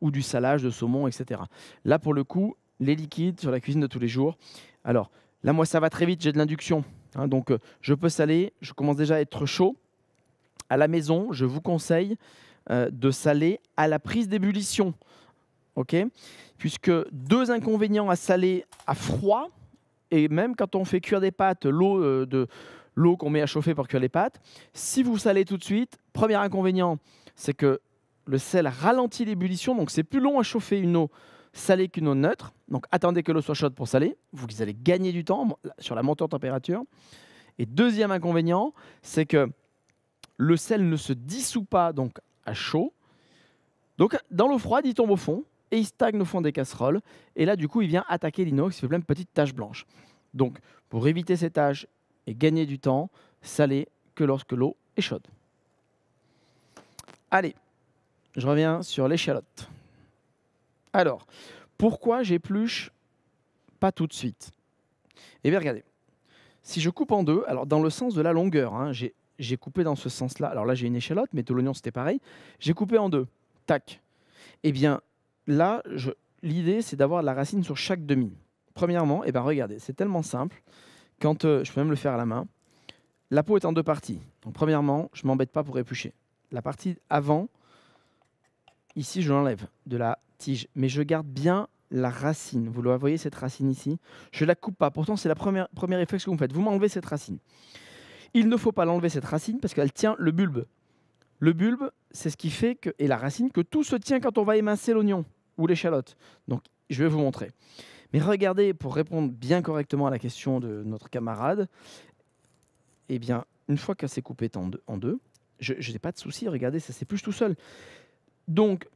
ou du salage de saumon, etc. Là, pour le coup, les liquides sur la cuisine de tous les jours. Alors, là, moi, ça va très vite, j'ai de l'induction. Hein, donc, euh, je peux saler, je commence déjà à être chaud. À la maison, je vous conseille euh, de saler à la prise d'ébullition. OK Puisque deux inconvénients à saler à froid, et même quand on fait cuire des pâtes, l'eau euh, de l'eau qu'on met à chauffer pour cuire les pâtes, si vous salez tout de suite, premier inconvénient, c'est que le sel ralentit l'ébullition, donc c'est plus long à chauffer une eau salée qu'une eau neutre. Donc attendez que l'eau soit chaude pour saler, vous allez gagner du temps sur la montée en température. Et deuxième inconvénient, c'est que le sel ne se dissout pas donc à chaud. Donc dans l'eau froide, il tombe au fond et il stagne au fond des casseroles. Et là, du coup, il vient attaquer l'inox, il fait plein de petites taches blanches. Donc, pour éviter ces taches et gagner du temps, ça l'est que lorsque l'eau est chaude. Allez, je reviens sur l'échalote. Alors, pourquoi j'épluche pas tout de suite Eh bien, regardez. Si je coupe en deux, alors dans le sens de la longueur, hein, j'ai coupé dans ce sens-là. Alors là, j'ai une échalote, mais tout l'oignon, c'était pareil. J'ai coupé en deux. Tac. Eh bien, là, l'idée, c'est d'avoir la racine sur chaque demi. Premièrement, et eh ben regardez, c'est tellement simple. Quand euh, je peux même le faire à la main, la peau est en deux parties. Donc, premièrement, je m'embête pas pour éplucher. La partie avant, ici, je l'enlève de la tige, mais je garde bien la racine. Vous voyez, cette racine ici Je la coupe pas. Pourtant, c'est la première, première que vous faites. Vous m'enlevez cette racine. Il ne faut pas l'enlever, cette racine, parce qu'elle tient le bulbe. Le bulbe, c'est ce qui fait que, et la racine, que tout se tient quand on va émincer l'oignon ou l'échalote. Donc, je vais vous montrer. Mais regardez, pour répondre bien correctement à la question de notre camarade, eh bien, une fois qu'elle s'est coupée en deux, je, n'ai pas de souci, regardez, ça s'épluche tout seul. Donc,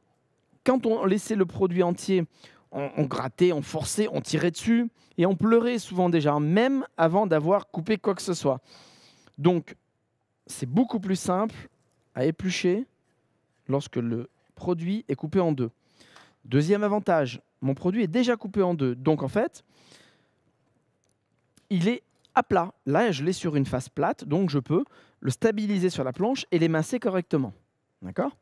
quand on laissait le produit entier, on, grattait, on forçait, on tirait dessus, et on pleurait souvent déjà, même avant d'avoir coupé quoi que ce soit. Donc, c'est beaucoup plus simple à éplucher lorsque le produit est coupé en deux. Deuxième avantage, mon produit est déjà coupé en deux. Donc en fait, il est à plat. Là, je l'ai sur une face plate, donc je peux le stabiliser sur la planche et l'émincer correctement. D'accord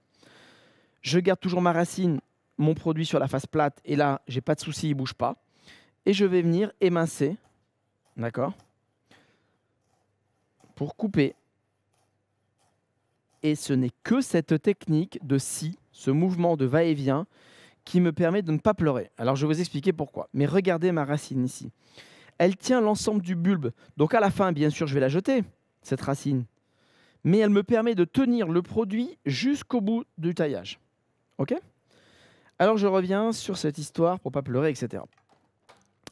Je garde toujours ma racine, mon produit sur la face plate, et là, j'ai pas de souci, il bouge pas. Et je vais venir émincer, d'accord Pour couper et ce n'est que cette technique de si, ce mouvement de va-et-vient, qui me permet de ne pas pleurer. Alors je vais vous expliquer pourquoi. Mais regardez ma racine ici. Elle tient l'ensemble du bulbe. Donc à la fin, bien sûr, je vais la jeter, cette racine. Mais elle me permet de tenir le produit jusqu'au bout du taillage. OK Alors je reviens sur cette histoire pour pas pleurer, etc.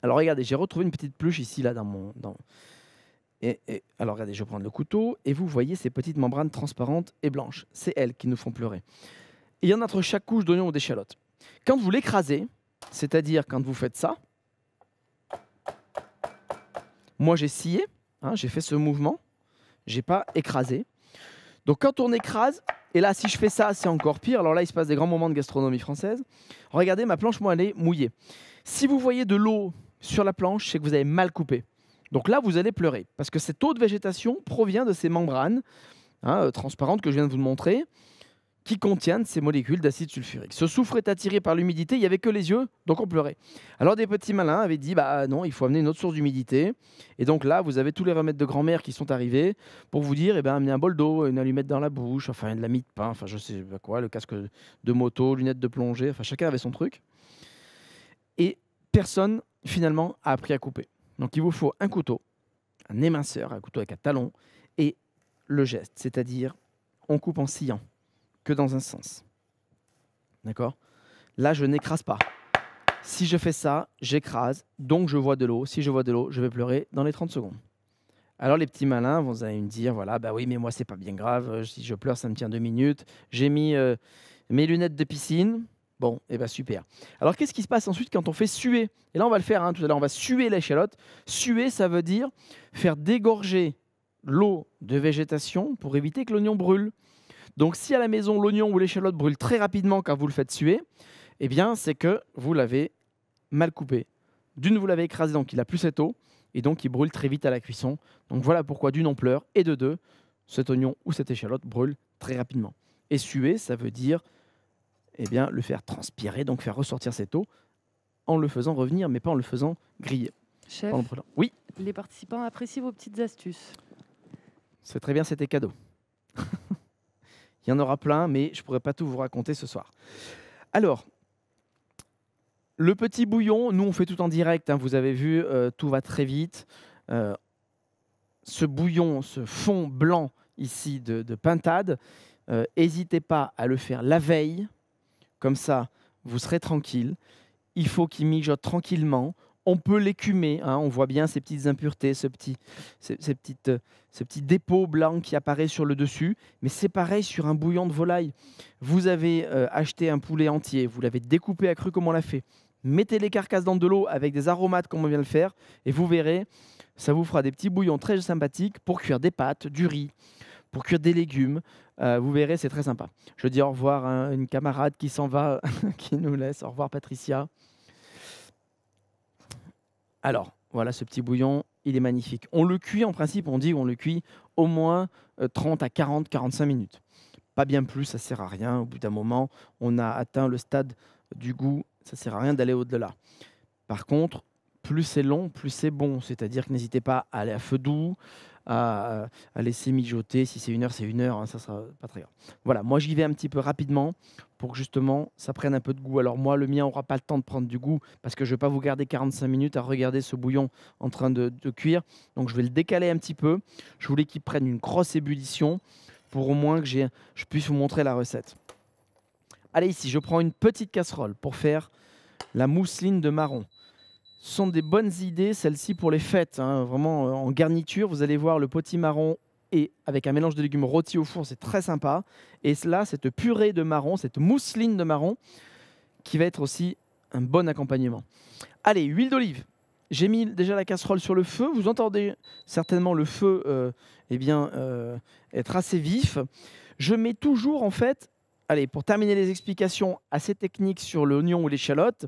Alors regardez, j'ai retrouvé une petite pluche ici, là, dans mon, dans, alors regardez, je vais prendre le couteau et vous voyez ces petites membranes transparentes et blanches. C'est elles qui nous font pleurer. Il y en a entre chaque couche d'oignon ou d'échalote. Quand vous l'écrasez, c'est-à-dire quand vous faites ça, moi j'ai scié, hein, j'ai fait ce mouvement, j'ai pas écrasé. Donc quand on écrase, et là si je fais ça, c'est encore pire. Alors là, il se passe des grands moments de gastronomie française. Regardez, ma planche, moi, elle est mouillée. Si vous voyez de l'eau sur la planche, c'est que vous avez mal coupé. Donc là, vous allez pleurer, parce que cette eau de végétation provient de ces membranes hein, euh, transparentes que je viens de vous montrer, qui contiennent ces molécules d'acide sulfurique. Ce soufre est attiré par l'humidité, il n'y avait que les yeux, donc on pleurait. Alors des petits malins avaient dit, bah non, il faut amener une autre source d'humidité. Et donc là, vous avez tous les remèdes de grand-mère qui sont arrivés pour vous dire, eh ben, amenez un bol d'eau, une allumette dans la bouche, enfin de la mie de pain, enfin je sais pas quoi, le casque de moto, lunettes de plongée, enfin chacun avait son truc. Et personne, finalement, a appris à couper. Donc il vous faut un couteau, un éminceur, un couteau avec un talon, et le geste, c'est-à-dire on coupe en sciant, que dans un sens. D'accord Là, je n'écrase pas. Si je fais ça, j'écrase, donc je vois de l'eau. Si je vois de l'eau, je vais pleurer dans les 30 secondes. Alors les petits malins vont me dire, voilà, bah oui, mais moi, c'est pas bien grave, si je pleure, ça me tient deux minutes. J'ai mis euh, mes lunettes de piscine, Bon, et eh ben, super. Alors qu'est-ce qui se passe ensuite quand on fait suer Et là on va le faire hein, tout à l'heure, on va suer l'échalote. Suer, ça veut dire faire dégorger l'eau de végétation pour éviter que l'oignon brûle. Donc si à la maison l'oignon ou l'échalote brûle très rapidement quand vous le faites suer, eh bien c'est que vous l'avez mal coupé. D'une, vous l'avez écrasé, donc il a plus cette eau, et donc il brûle très vite à la cuisson. Donc voilà pourquoi d'une ampleur et de deux, cet oignon ou cette échalote brûle très rapidement. Et suer, ça veut dire eh bien, le faire transpirer, donc faire ressortir cette eau en le faisant revenir, mais pas en le faisant griller. Chef, oui. les participants apprécient vos petites astuces. C'est très bien, c'était cadeau. [LAUGHS] Il y en aura plein, mais je ne pourrais pas tout vous raconter ce soir. Alors, le petit bouillon, nous on fait tout en direct, hein, vous avez vu, euh, tout va très vite. Euh, ce bouillon, ce fond blanc ici de, pintade, euh, n'hésitez pas à le faire la veille, comme ça, vous serez tranquille. Il faut qu'il mijote tranquillement. On peut l'écumer. Hein, on voit bien ces petites impuretés, ce petit, ces, ce dépôt blanc qui apparaît sur le dessus. Mais c'est pareil sur un bouillon de volaille. Vous avez euh, acheté un poulet entier. Vous l'avez découpé à cru comme on l'a fait. Mettez les carcasses dans de l'eau avec des aromates comme on vient de le faire. Et vous verrez, ça vous fera des petits bouillons très sympathiques pour cuire des pâtes, du riz, pour cuire des légumes, euh, vous verrez, c'est très sympa. Je dis au revoir à une camarade qui s'en va, [LAUGHS] qui nous laisse. Au revoir, Patricia. Alors, voilà ce petit bouillon. Il est magnifique. On le cuit, en principe, on dit on le cuit au moins 30 euh, à 40, 45 minutes. Pas bien plus, ça sert à rien. Au bout d'un moment, on a atteint le stade du goût. Ça sert à rien d'aller au-delà. Par contre, plus c'est long, plus c'est bon. C'est-à-dire que n'hésitez pas à aller à feu doux, à, laisser mijoter. Si c'est une heure, c'est une heure, hein, ça sera pas très grave. Voilà, moi j'y vais un petit peu rapidement pour que justement ça prenne un peu de goût. Alors moi, le mien n'aura pas le temps de prendre du goût parce que je ne vais pas vous garder 45 minutes à regarder ce bouillon en train de, de cuire. Donc je vais le décaler un petit peu. Je voulais qu'il prenne une grosse ébullition pour au moins que je puisse vous montrer la recette. Allez ici, je prends une petite casserole pour faire la mousseline de marron sont des bonnes idées, celles-ci pour les fêtes. Hein, vraiment euh, en garniture, vous allez voir le potimarron et avec un mélange de légumes rôtis au four, c'est très sympa. Et cela, cette purée de marron, cette mousseline de marron, qui va être aussi un bon accompagnement. Allez, huile d'olive. J'ai mis déjà la casserole sur le feu. Vous entendez certainement le feu euh, eh bien, euh, être assez vif. Je mets toujours, en fait, allez, pour terminer les explications assez techniques sur l'oignon ou l'échalote,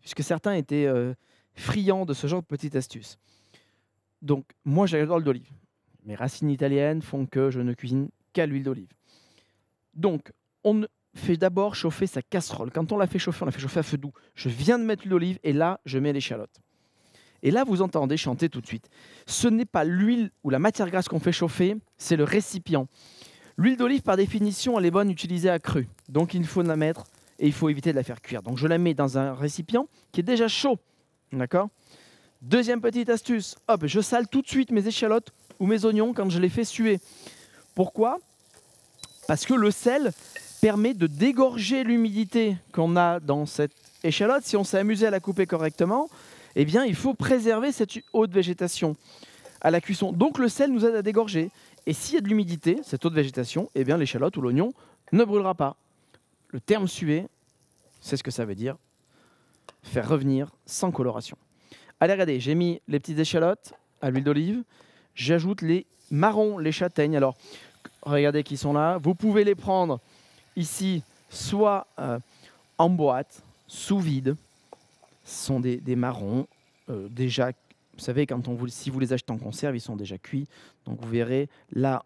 puisque certains étaient Friand de ce genre de petite astuce. Donc, moi, j'adore l'huile d'olive. Mes racines italiennes font que je ne cuisine qu'à l'huile d'olive. Donc, on fait d'abord chauffer sa casserole. Quand on la fait chauffer, on la fait chauffer à feu doux. Je viens de mettre l'huile et là, je mets l'échalote. Et là, vous entendez chanter tout de suite. Ce n'est pas l'huile ou la matière grasse qu'on fait chauffer, c'est le récipient. L'huile d'olive, par définition, elle est bonne utilisée à cru. Donc, il faut la mettre et il faut éviter de la faire cuire. Donc, je la mets dans un récipient qui est déjà chaud. D'accord Deuxième petite astuce, hop, je sale tout de suite mes échalotes ou mes oignons quand je les fais suer. Pourquoi Parce que le sel permet de dégorger l'humidité qu'on a dans cette échalote. Si on s'est amusé à la couper correctement, eh bien, il faut préserver cette haute végétation à la cuisson. Donc le sel nous aide à dégorger. Et s'il y a de l'humidité, cette eau de végétation, eh bien l'échalote ou l'oignon ne brûlera pas. Le terme suer, c'est ce que ça veut dire faire revenir sans coloration. Allez, regardez, j'ai mis les petites échalotes à l'huile d'olive. J'ajoute les marrons, les châtaignes. Alors, regardez qui sont là. Vous pouvez les prendre ici, soit euh, en boîte, sous vide. Ce sont des, marrons euh, déjà, vous savez, quand on vous, si vous les achetez en conserve, ils sont déjà cuits. Donc vous verrez, là,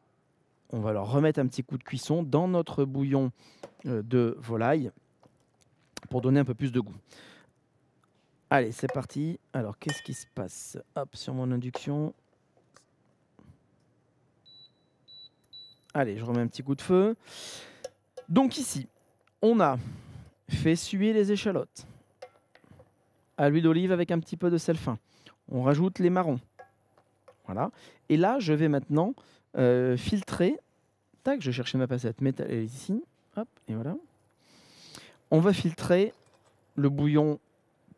on va leur remettre un petit coup de cuisson dans notre bouillon euh, de volaille pour donner un peu plus de goût. Allez, c'est parti. Alors, qu'est-ce qui se passe Hop, sur mon induction. Allez, je remets un petit coup de feu. Donc ici, on a fait suer les échalotes à l'huile d'olive avec un petit peu de sel fin. On rajoute les marrons. Voilà. Et là, je vais maintenant euh, filtrer. Tac, je cherchais ma passette, métallique ici. Hop, et voilà. On va filtrer le bouillon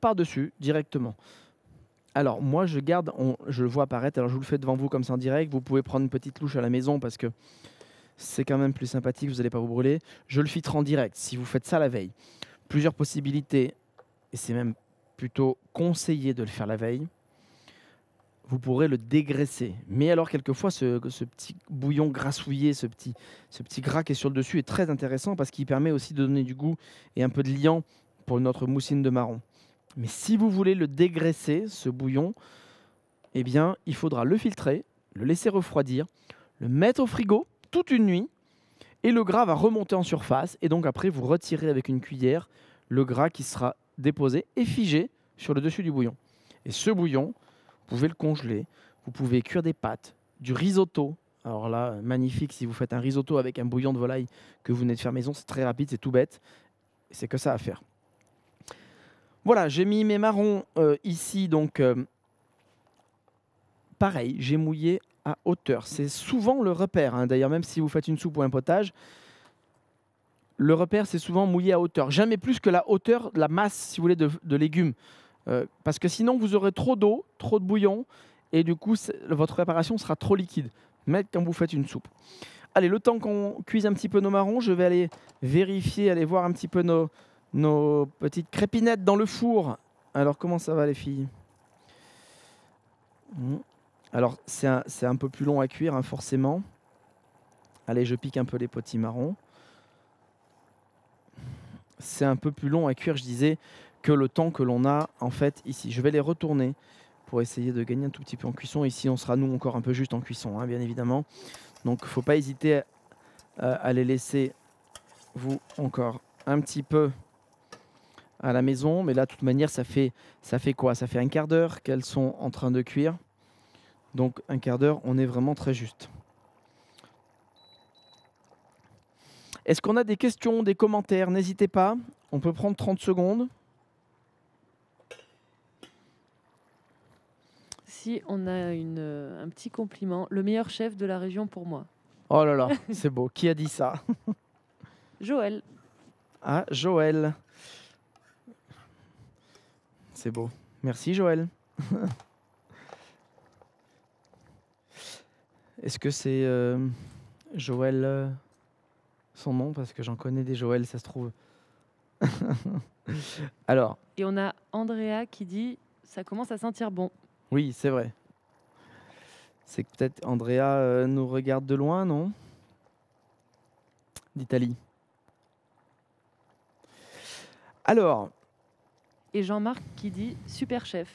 par-dessus directement. Alors, moi, je garde, on, je le vois apparaître. Alors, je vous le fais devant vous comme ça en direct. Vous pouvez prendre une petite louche à la maison parce que c'est quand même plus sympathique. Vous n'allez pas vous brûler. Je le filtre en direct si vous faites ça la veille. Plusieurs possibilités, et c'est même plutôt conseillé de le faire la veille. Vous pourrez le dégraisser. Mais alors, quelquefois, ce, petit bouillon grassouillé, ce petit, ce petit gras qui est sur le dessus est très intéressant parce qu'il permet aussi de donner du goût et un peu de liant pour notre moussine de marron. Mais si vous voulez le dégraisser, ce bouillon, eh bien, il faudra le filtrer, le laisser refroidir, le mettre au frigo toute une nuit, et le gras va remonter en surface, et donc après, vous retirez avec une cuillère le gras qui sera déposé et figé sur le dessus du bouillon. Et ce bouillon, vous pouvez le congeler, vous pouvez cuire des pâtes, du risotto. Alors là, magnifique, si vous faites un risotto avec un bouillon de volaille que vous venez de faire maison, c'est très rapide, c'est tout bête, c'est que ça à faire. Voilà, j'ai mis mes marrons euh, ici, donc euh, pareil, j'ai mouillé à hauteur. C'est souvent le repère, hein. d'ailleurs, même si vous faites une soupe ou un potage, le repère, c'est souvent mouillé à hauteur. Jamais plus que la hauteur, la masse, si vous voulez, de, légumes. Euh, parce que sinon, vous aurez trop d'eau, trop de bouillon, et du coup, votre préparation sera trop liquide. Même quand vous faites une soupe. Allez, le temps qu'on cuise un petit peu nos marrons, je vais aller vérifier, aller voir un petit peu nos, nos petites crépinettes dans le four. Alors, comment ça va, les filles hmm. Alors, c'est un, peu plus long à cuire, hein, forcément. Allez, je pique un peu les marrons. C'est un peu plus long à cuire, je disais, que le temps que l'on a, en fait, ici. Je vais les retourner pour essayer de gagner un tout petit peu en cuisson. Ici, on sera, nous, encore un peu juste en cuisson, hein, bien évidemment. Donc, faut pas hésiter à les laisser, vous, encore un petit peu à la maison. Mais là, de toute manière, ça fait, ça fait quoi Ça fait un quart d'heure qu'elles sont en train de cuire. Donc un quart d'heure, on est vraiment très juste. Est-ce qu'on a des questions, des commentaires N'hésitez pas. On peut prendre 30 secondes. Si, on a une, euh, un petit compliment. Le meilleur chef de la région pour moi. Oh là là, [LAUGHS] c'est beau. Qui a dit ça Joël. Ah, Joël c'est beau. Merci Joël. [LAUGHS] Est-ce que c'est euh, Joël euh, son nom Parce que j'en connais des Joël, ça se trouve. [LAUGHS] Alors. Et on a Andrea qui dit ça commence à sentir bon. Oui, c'est vrai. C'est peut-être Andrea euh, nous regarde de loin, non D'Italie. Alors, et Jean-Marc qui dit super chef.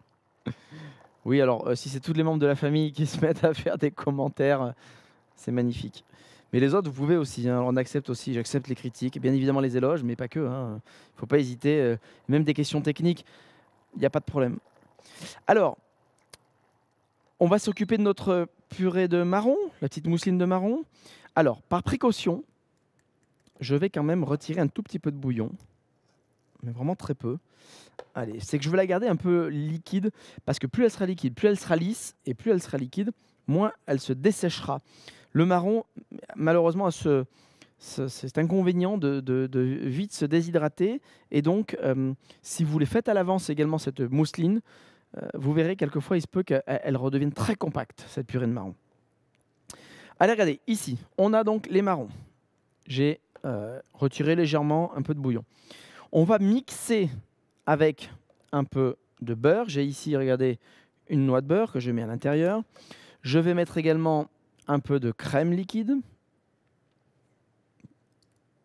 [LAUGHS] oui, alors euh, si c'est tous les membres de la famille qui [LAUGHS] se mettent à faire des commentaires, euh, c'est magnifique. Mais les autres, vous pouvez aussi. Hein. on accepte aussi. J'accepte les critiques, bien évidemment les éloges, mais pas que. Hein. Il ne faut pas hésiter. Euh, même des questions techniques, il n'y a pas de problème. Alors, on va s'occuper de notre purée de marron, la petite mousseline de marron. Alors, par précaution, je vais quand même retirer un tout petit peu de bouillon mais vraiment très peu. Allez, c'est que je veux la garder un peu liquide, parce que plus elle sera liquide, plus elle sera lisse, et plus elle sera liquide, moins elle se desséchera. Le marron, malheureusement, a ce, cet inconvénient de, vite se déshydrater, et donc, euh, si vous les faites à l'avance également, cette mousseline, euh, vous verrez quelquefois, il se peut qu'elle redevienne très compacte, cette purée de marron. Allez, regardez, ici, on a donc les marrons. J'ai euh, retiré légèrement un peu de bouillon. On va mixer avec un peu de beurre. J'ai ici, regardez, une noix de beurre que je mets à l'intérieur. Je vais mettre également un peu de crème liquide.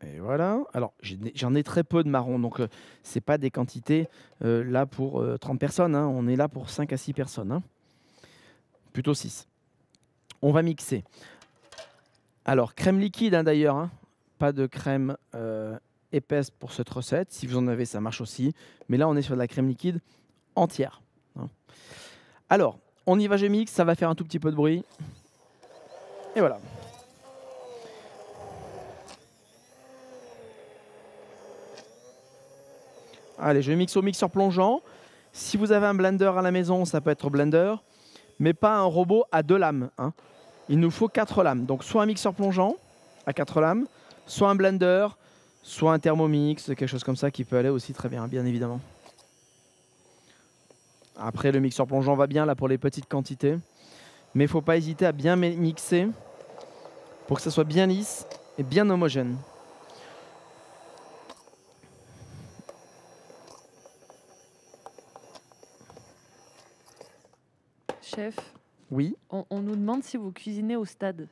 Et voilà. Alors, j'en ai très peu de marron, donc euh, c'est pas des quantités euh, là pour 30 euh, personnes. Hein. On est là pour 5 à 6 personnes. Hein. Plutôt 6. On va mixer. Alors, crème liquide hein, d'ailleurs. Pas de crème épaisse pour cette recette. Si vous en avez, ça marche aussi. Mais là, on est sur de la crème liquide entière. Hein. Alors, on y va, je mixe. Ça va faire un tout petit peu de bruit. Et voilà. Allez, je mixe au mixeur plongeant. Si vous avez un blender à la maison, ça peut être blender, mais pas un robot à deux lames. Hein. Il nous faut quatre lames. Donc soit un mixeur plongeant à quatre lames, soit un blender soit un Thermomix, quelque chose comme ça qui peut aller aussi très bien, bien évidemment. Après, le mixeur plongeant va bien là pour les petites quantités. Mais il faut pas hésiter à bien mixer pour que ça soit bien lisse et bien homogène. Chef. Oui. On, on nous demande si vous cuisinez au stade.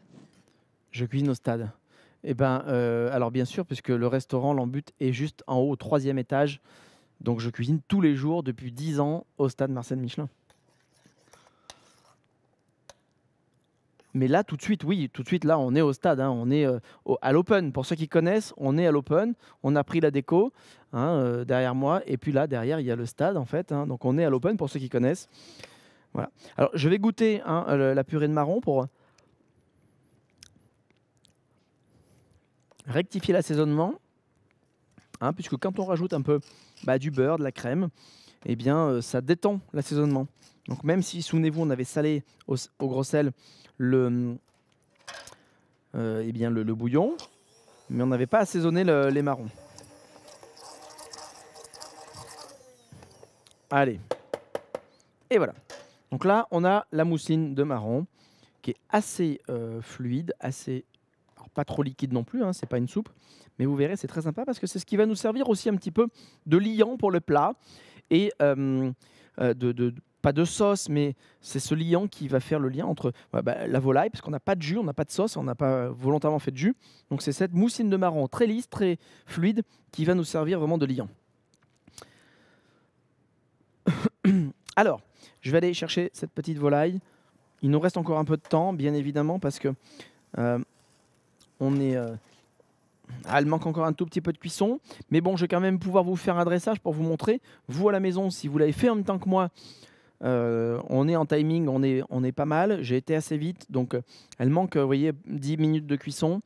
Je cuisine au stade. Eh bien, euh, alors bien sûr, puisque le restaurant l'ambute est juste en haut, au troisième étage. Donc je cuisine tous les jours depuis 10 ans au stade Marcel Michelin. Mais là, tout de suite, oui, tout de suite, là, on est au stade, hein. on est euh, à l'open. Pour ceux qui connaissent, on est à l'open, on a pris la déco hein, euh, derrière moi, et puis là, derrière, il y a le stade, en fait. Hein. donc on est à l'open pour ceux qui connaissent. Voilà. Alors, je vais goûter la purée de marron pour rectifier l'assaisonnement, hein, puisque quand on rajoute un peu bah, du beurre, de la crème, eh bien, euh, ça détend l'assaisonnement. Donc même si, souvenez-vous, on avait salé au, gros sel le, euh, eh bien, le, bouillon, mais on n'avait pas assaisonné les marrons. Allez. Et voilà. Donc là, on a la mousseline de marron qui est assez euh, fluide, assez pas trop liquide non plus, hein, c'est pas une soupe, mais vous verrez, c'est très sympa parce que c'est ce qui va nous servir aussi un petit peu de liant pour le plat et euh, euh, pas de sauce, mais c'est ce liant qui va faire le lien entre bah, bah, la volaille, parce qu'on n'a pas de jus, on n'a pas de sauce, on n'a pas volontairement fait de jus. Donc c'est cette moussine de marron très lisse, très fluide, qui va nous servir vraiment de liant. [COUGHS] Alors, je vais aller chercher cette petite volaille. Il nous reste encore un peu de temps, bien évidemment, parce que euh, on est... Euh, ah, elle manque encore un tout petit peu de cuisson, mais bon, je vais quand même pouvoir vous faire un dressage pour vous montrer. Vous à la maison, si vous l'avez fait en même temps que moi, euh, on est en timing, on est, on est pas mal. J'ai été assez vite, donc euh, elle manque, vous voyez, 10 minutes de cuisson.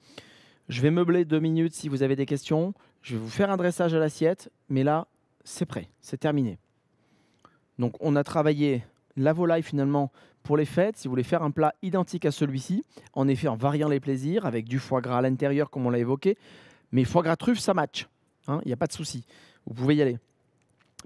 Je vais meubler 2 minutes si vous avez des questions. Je vais vous faire un dressage à l'assiette, mais là, c'est prêt, c'est terminé. Donc on a travaillé la volaille finalement pour les fêtes, si vous voulez faire un plat identique à celui-ci, en effet en variant les plaisirs, avec du foie gras à l'intérieur comme on l'a évoqué, mais foie gras truffe, ça match. Hein, il n'y a pas de souci. Vous pouvez y aller.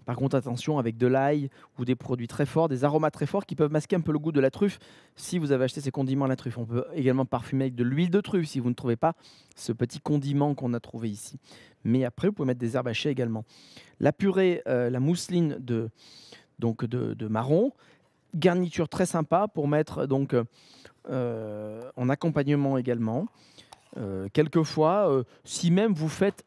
Par contre, attention avec de l'ail ou des produits très forts, des aromates très forts qui peuvent masquer un peu le goût de la truffe si vous avez acheté ces condiments à la truffe. On peut également parfumer avec de l'huile de truffe si vous ne trouvez pas ce petit condiment qu'on a trouvé ici. Mais après, vous pouvez mettre des herbes hachées également. La purée, euh, la mousseline de, donc de marron, garniture très sympa pour mettre donc euh, euh, en accompagnement également. Euh, quelquefois, si même vous faites,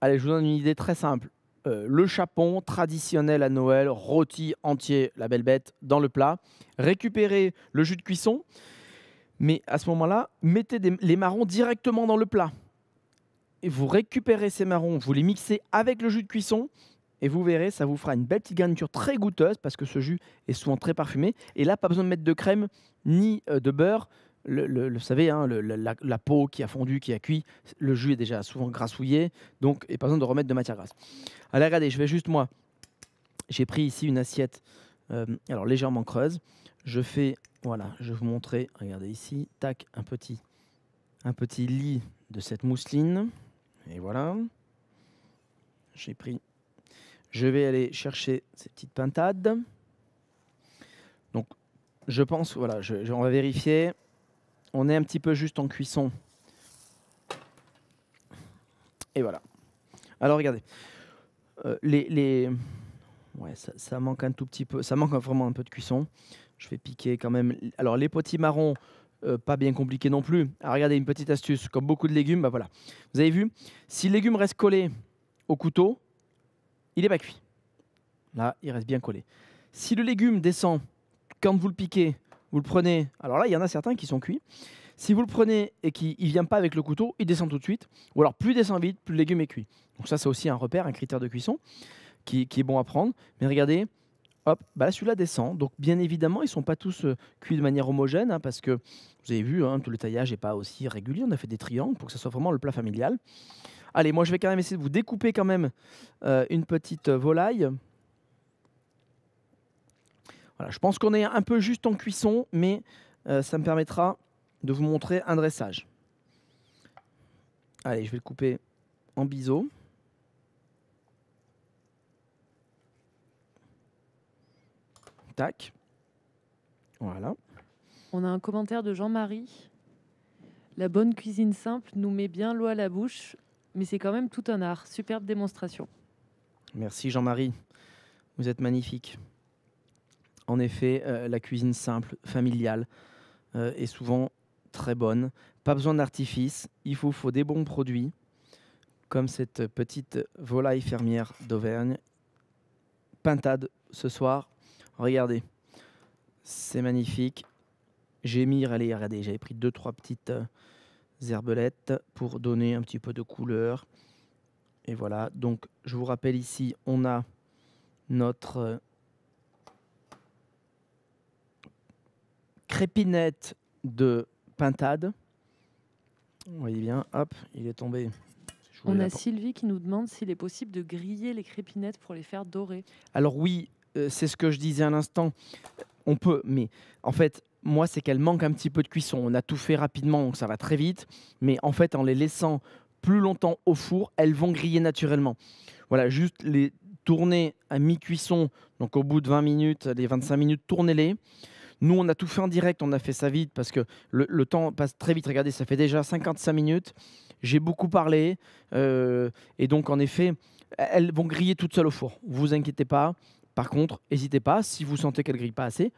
allez, je vous donne une idée très simple. le chapon traditionnel à Noël, rôti entier, la belle bête, dans le plat. Récupérez le jus de cuisson, mais à ce moment-là, mettez les marrons directement dans le plat. Et vous récupérez ces marrons, vous les mixez avec le jus de cuisson, et vous verrez, ça vous fera une belle petite garniture très goûteuse parce que ce jus est souvent très parfumé. Et là, pas besoin de mettre de crème ni euh, de beurre. Le, savez, hein, la, peau qui a fondu, qui a cuit, le jus est déjà souvent grassouillé, donc il a pas besoin de remettre de matière grasse. Allez, regardez, je vais juste moi, j'ai pris ici une assiette, euh, alors légèrement creuse. Je fais, voilà, je vais vous montrer, regardez ici, tac, un petit, un petit lit de cette mousseline, et voilà. J'ai pris je vais aller chercher ces petites pintades. Donc, je pense, voilà, on va vérifier. On est un petit peu juste en cuisson. Et voilà. Alors, regardez. Euh, les, Ouais, ça, manque un tout petit peu, ça manque vraiment un peu de cuisson. Je vais piquer quand même. Alors, les petits marrons, euh, pas bien compliqué non plus. Ah, regardez, une petite astuce, comme beaucoup de légumes, bah voilà. Vous avez vu, si le légume reste collé au couteau, il est pas cuit. Là, il reste bien collé. Si le légume descend, quand vous le piquez, vous le prenez. Alors là, il y en a certains qui sont cuits. Si vous le prenez et qu'il ne vient pas avec le couteau, il descend tout de suite. Ou alors, plus il descend vite, plus le légume est cuit. Donc, ça, c'est aussi un repère, un critère de cuisson qui, est bon à prendre. Mais regardez, hop, bah celui-là descend. Donc bien évidemment, ils ne sont pas tous euh, cuits de manière homogène, hein, parce que vous avez vu, hein, tout le taillage n'est pas aussi régulier. On a fait des triangles pour que ce soit vraiment le plat familial. Allez, moi je vais quand même essayer de vous découper quand même euh, une petite euh, volaille. Voilà, je pense qu'on est un peu juste en cuisson, mais euh, ça me permettra de vous montrer un dressage. Allez, je vais le couper en biseau. Tac. Voilà. On a un commentaire de Jean-Marie. La bonne cuisine simple nous met bien l'eau à la bouche mais c'est quand même tout un art. Superbe démonstration. Merci Jean-Marie. Vous êtes magnifique. En effet, euh, la cuisine simple, familiale, euh, est souvent très bonne. Pas besoin d'artifice, il faut, faut des bons produits, comme cette petite volaille fermière d'Auvergne. Pintade ce soir. Regardez, c'est magnifique. J'ai mis, allez, regardez, j'avais pris deux, trois petites... Euh, herbelettes pour donner un petit peu de couleur. Et voilà, donc je vous rappelle ici, on a notre euh, crépinette de pintade. Vous voyez bien, hop, il est tombé. On a Sylvie qui nous demande s'il est possible de griller les crépinettes pour les faire dorer. Alors oui, euh, c'est ce que je disais à l'instant. On peut, mais en fait, moi, c'est qu'elles manquent un petit peu de cuisson. On a tout fait rapidement, donc ça va très vite. Mais en fait, en les laissant plus longtemps au four, elles vont griller naturellement. Voilà, juste les tourner à mi-cuisson, donc au bout de 20 minutes, les 25 minutes, tournez-les. Nous, on a tout fait en direct, on a fait ça vite parce que le, temps passe très vite. Regardez, ça fait déjà 55 minutes. J'ai beaucoup parlé. Euh, et donc, en effet, elles vont griller toutes seules au four. Vous inquiétez pas. Par contre, n'hésitez pas, si vous sentez qu'elles grillent pas assez,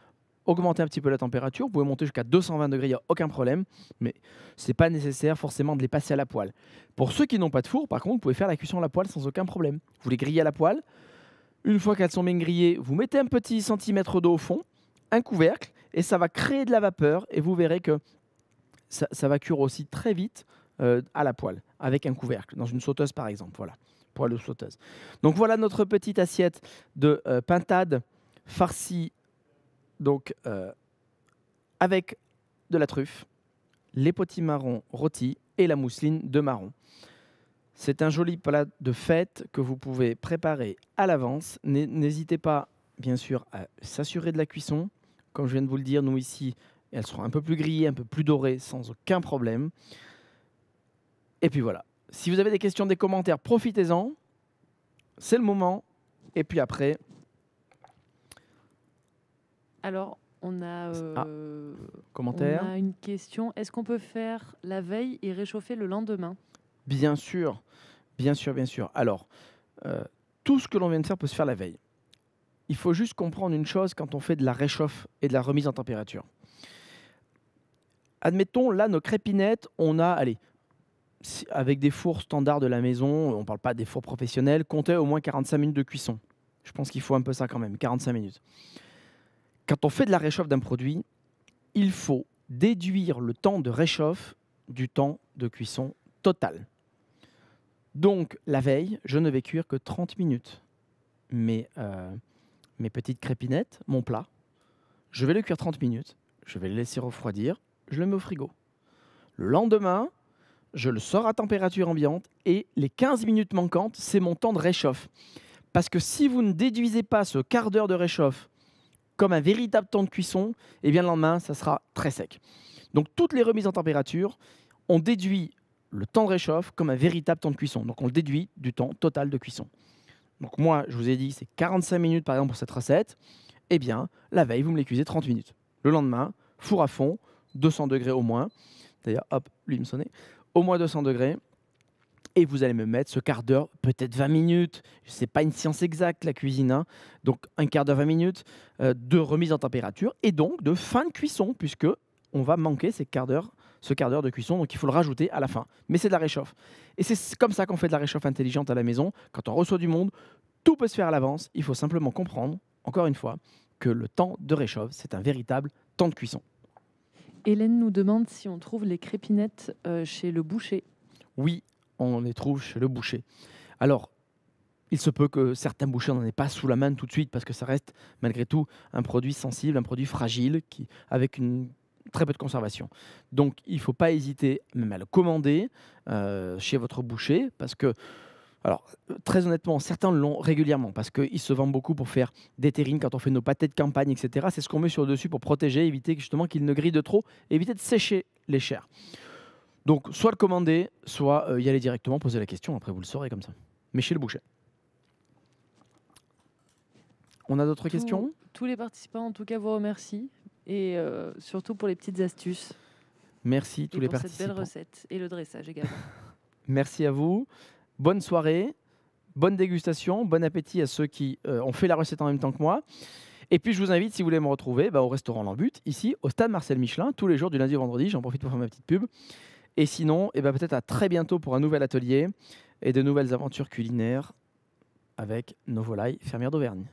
augmenter un petit peu la température. Vous pouvez monter jusqu'à 220 degrés, il n'y a aucun problème, mais ce n'est pas nécessaire forcément de les passer à la poêle. Pour ceux qui n'ont pas de four, par contre, vous pouvez faire la cuisson à la poêle sans aucun problème. Vous les grillez à la poêle. Une fois qu'elles sont bien grillées, vous mettez un petit centimètre d'eau au fond, un couvercle, et ça va créer de la vapeur, et vous verrez que ça, va cuire aussi très vite euh, à la poêle, avec un couvercle, dans une sauteuse par exemple. Voilà, poêle ou sauteuse. Donc voilà notre petite assiette de euh, pintade farcie donc, euh, avec de la truffe, les potimarrons rôtis et la mousseline de marron. C'est un joli plat de fête que vous pouvez préparer à l'avance. N'hésitez pas, bien sûr, à s'assurer de la cuisson. Comme je viens de vous le dire, nous ici, elles seront un peu plus grillées, un peu plus dorées, sans aucun problème. Et puis voilà. Si vous avez des questions, des commentaires, profitez-en. C'est le moment. Et puis après, alors, on a, euh, commentaire. une question. Est-ce qu'on peut faire la veille et réchauffer le lendemain Bien sûr, bien sûr, bien sûr. Alors, euh, tout ce que l'on vient de faire peut se faire la veille. Il faut juste comprendre une chose quand on fait de la réchauffe et de la remise en température. Admettons, là, nos crépinettes, on a, allez, avec des fours standards de la maison, on ne parle pas des fours professionnels, comptait au moins 45 minutes de cuisson. Je pense qu'il faut un peu ça quand même, 45 minutes. Quand on fait de la réchauffe d'un produit, il faut déduire le temps de réchauffe du temps de cuisson total. Donc la veille, je ne vais cuire que 30 minutes. Mes, euh, mes petites crépinettes, mon plat, je vais le cuire 30 minutes, je vais le laisser refroidir, je le mets au frigo. Le lendemain, je le sors à température ambiante et les 15 minutes manquantes, c'est mon temps de réchauffe. Parce que si vous ne déduisez pas ce quart d'heure de réchauffe comme un véritable temps de cuisson, et eh bien le lendemain, ça sera très sec. Donc toutes les remises en température, on déduit le temps de réchauffe comme un véritable temps de cuisson. Donc on le déduit du temps total de cuisson. Donc moi, je vous ai dit, c'est 45 minutes par exemple pour cette recette. Eh bien, la veille, vous me les 30 minutes. Le lendemain, four à fond, 200 degrés au moins. D'ailleurs, hop, lui me sonnait. Au moins 200 degrés et vous allez me mettre ce quart d'heure, peut-être 20 minutes. n'est pas une science exacte la cuisine, hein. donc un quart d'heure, 20 minutes euh, de remise en température et donc de fin de cuisson puisque on va manquer ces d'heure, ce quart d'heure de cuisson, donc il faut le rajouter à la fin. Mais c'est de la réchauffe. Et c'est comme ça qu'on fait de la réchauffe intelligente à la maison. Quand on reçoit du monde, tout peut se faire à l'avance. Il faut simplement comprendre, encore une fois, que le temps de réchauffe, c'est un véritable temps de cuisson. Hélène nous demande si on trouve les crépinettes euh, chez le boucher. Oui, on les trouve chez le boucher. Alors, il se peut que certains bouchers n'en aient pas sous la main tout de suite parce que ça reste malgré tout un produit sensible, un produit fragile qui, avec une très peu de conservation. Donc il ne faut pas hésiter même à le commander euh, chez votre boucher parce que, alors très honnêtement, certains l'ont régulièrement parce qu'il se vendent beaucoup pour faire des terrines quand on fait nos pâtés de campagne, etc. C'est ce qu'on met sur le dessus pour protéger, éviter justement qu'il ne grille de trop, éviter de sécher les chairs. Donc, soit le commander, soit euh, y aller directement, poser la question, après vous le saurez comme ça. Mais chez le boucher. On a d'autres questions Tous les participants, en tout cas, vous remercie. Et euh, surtout pour les petites astuces. Merci, tous les participants. pour cette belle recette et le dressage également. [LAUGHS] Merci à vous. Bonne soirée. Bonne dégustation. Bon appétit à ceux qui euh, ont fait la recette en même temps que moi. Et puis je vous invite, si vous voulez me retrouver, bah, au restaurant Lambut, ici au stade Marcel Michelin, tous les jours du lundi au vendredi. J'en profite pour faire ma petite pub. Et sinon, eh ben, peut-être à très bientôt pour un nouvel atelier et de nouvelles aventures culinaires avec nos volailles fermières d'Auvergne.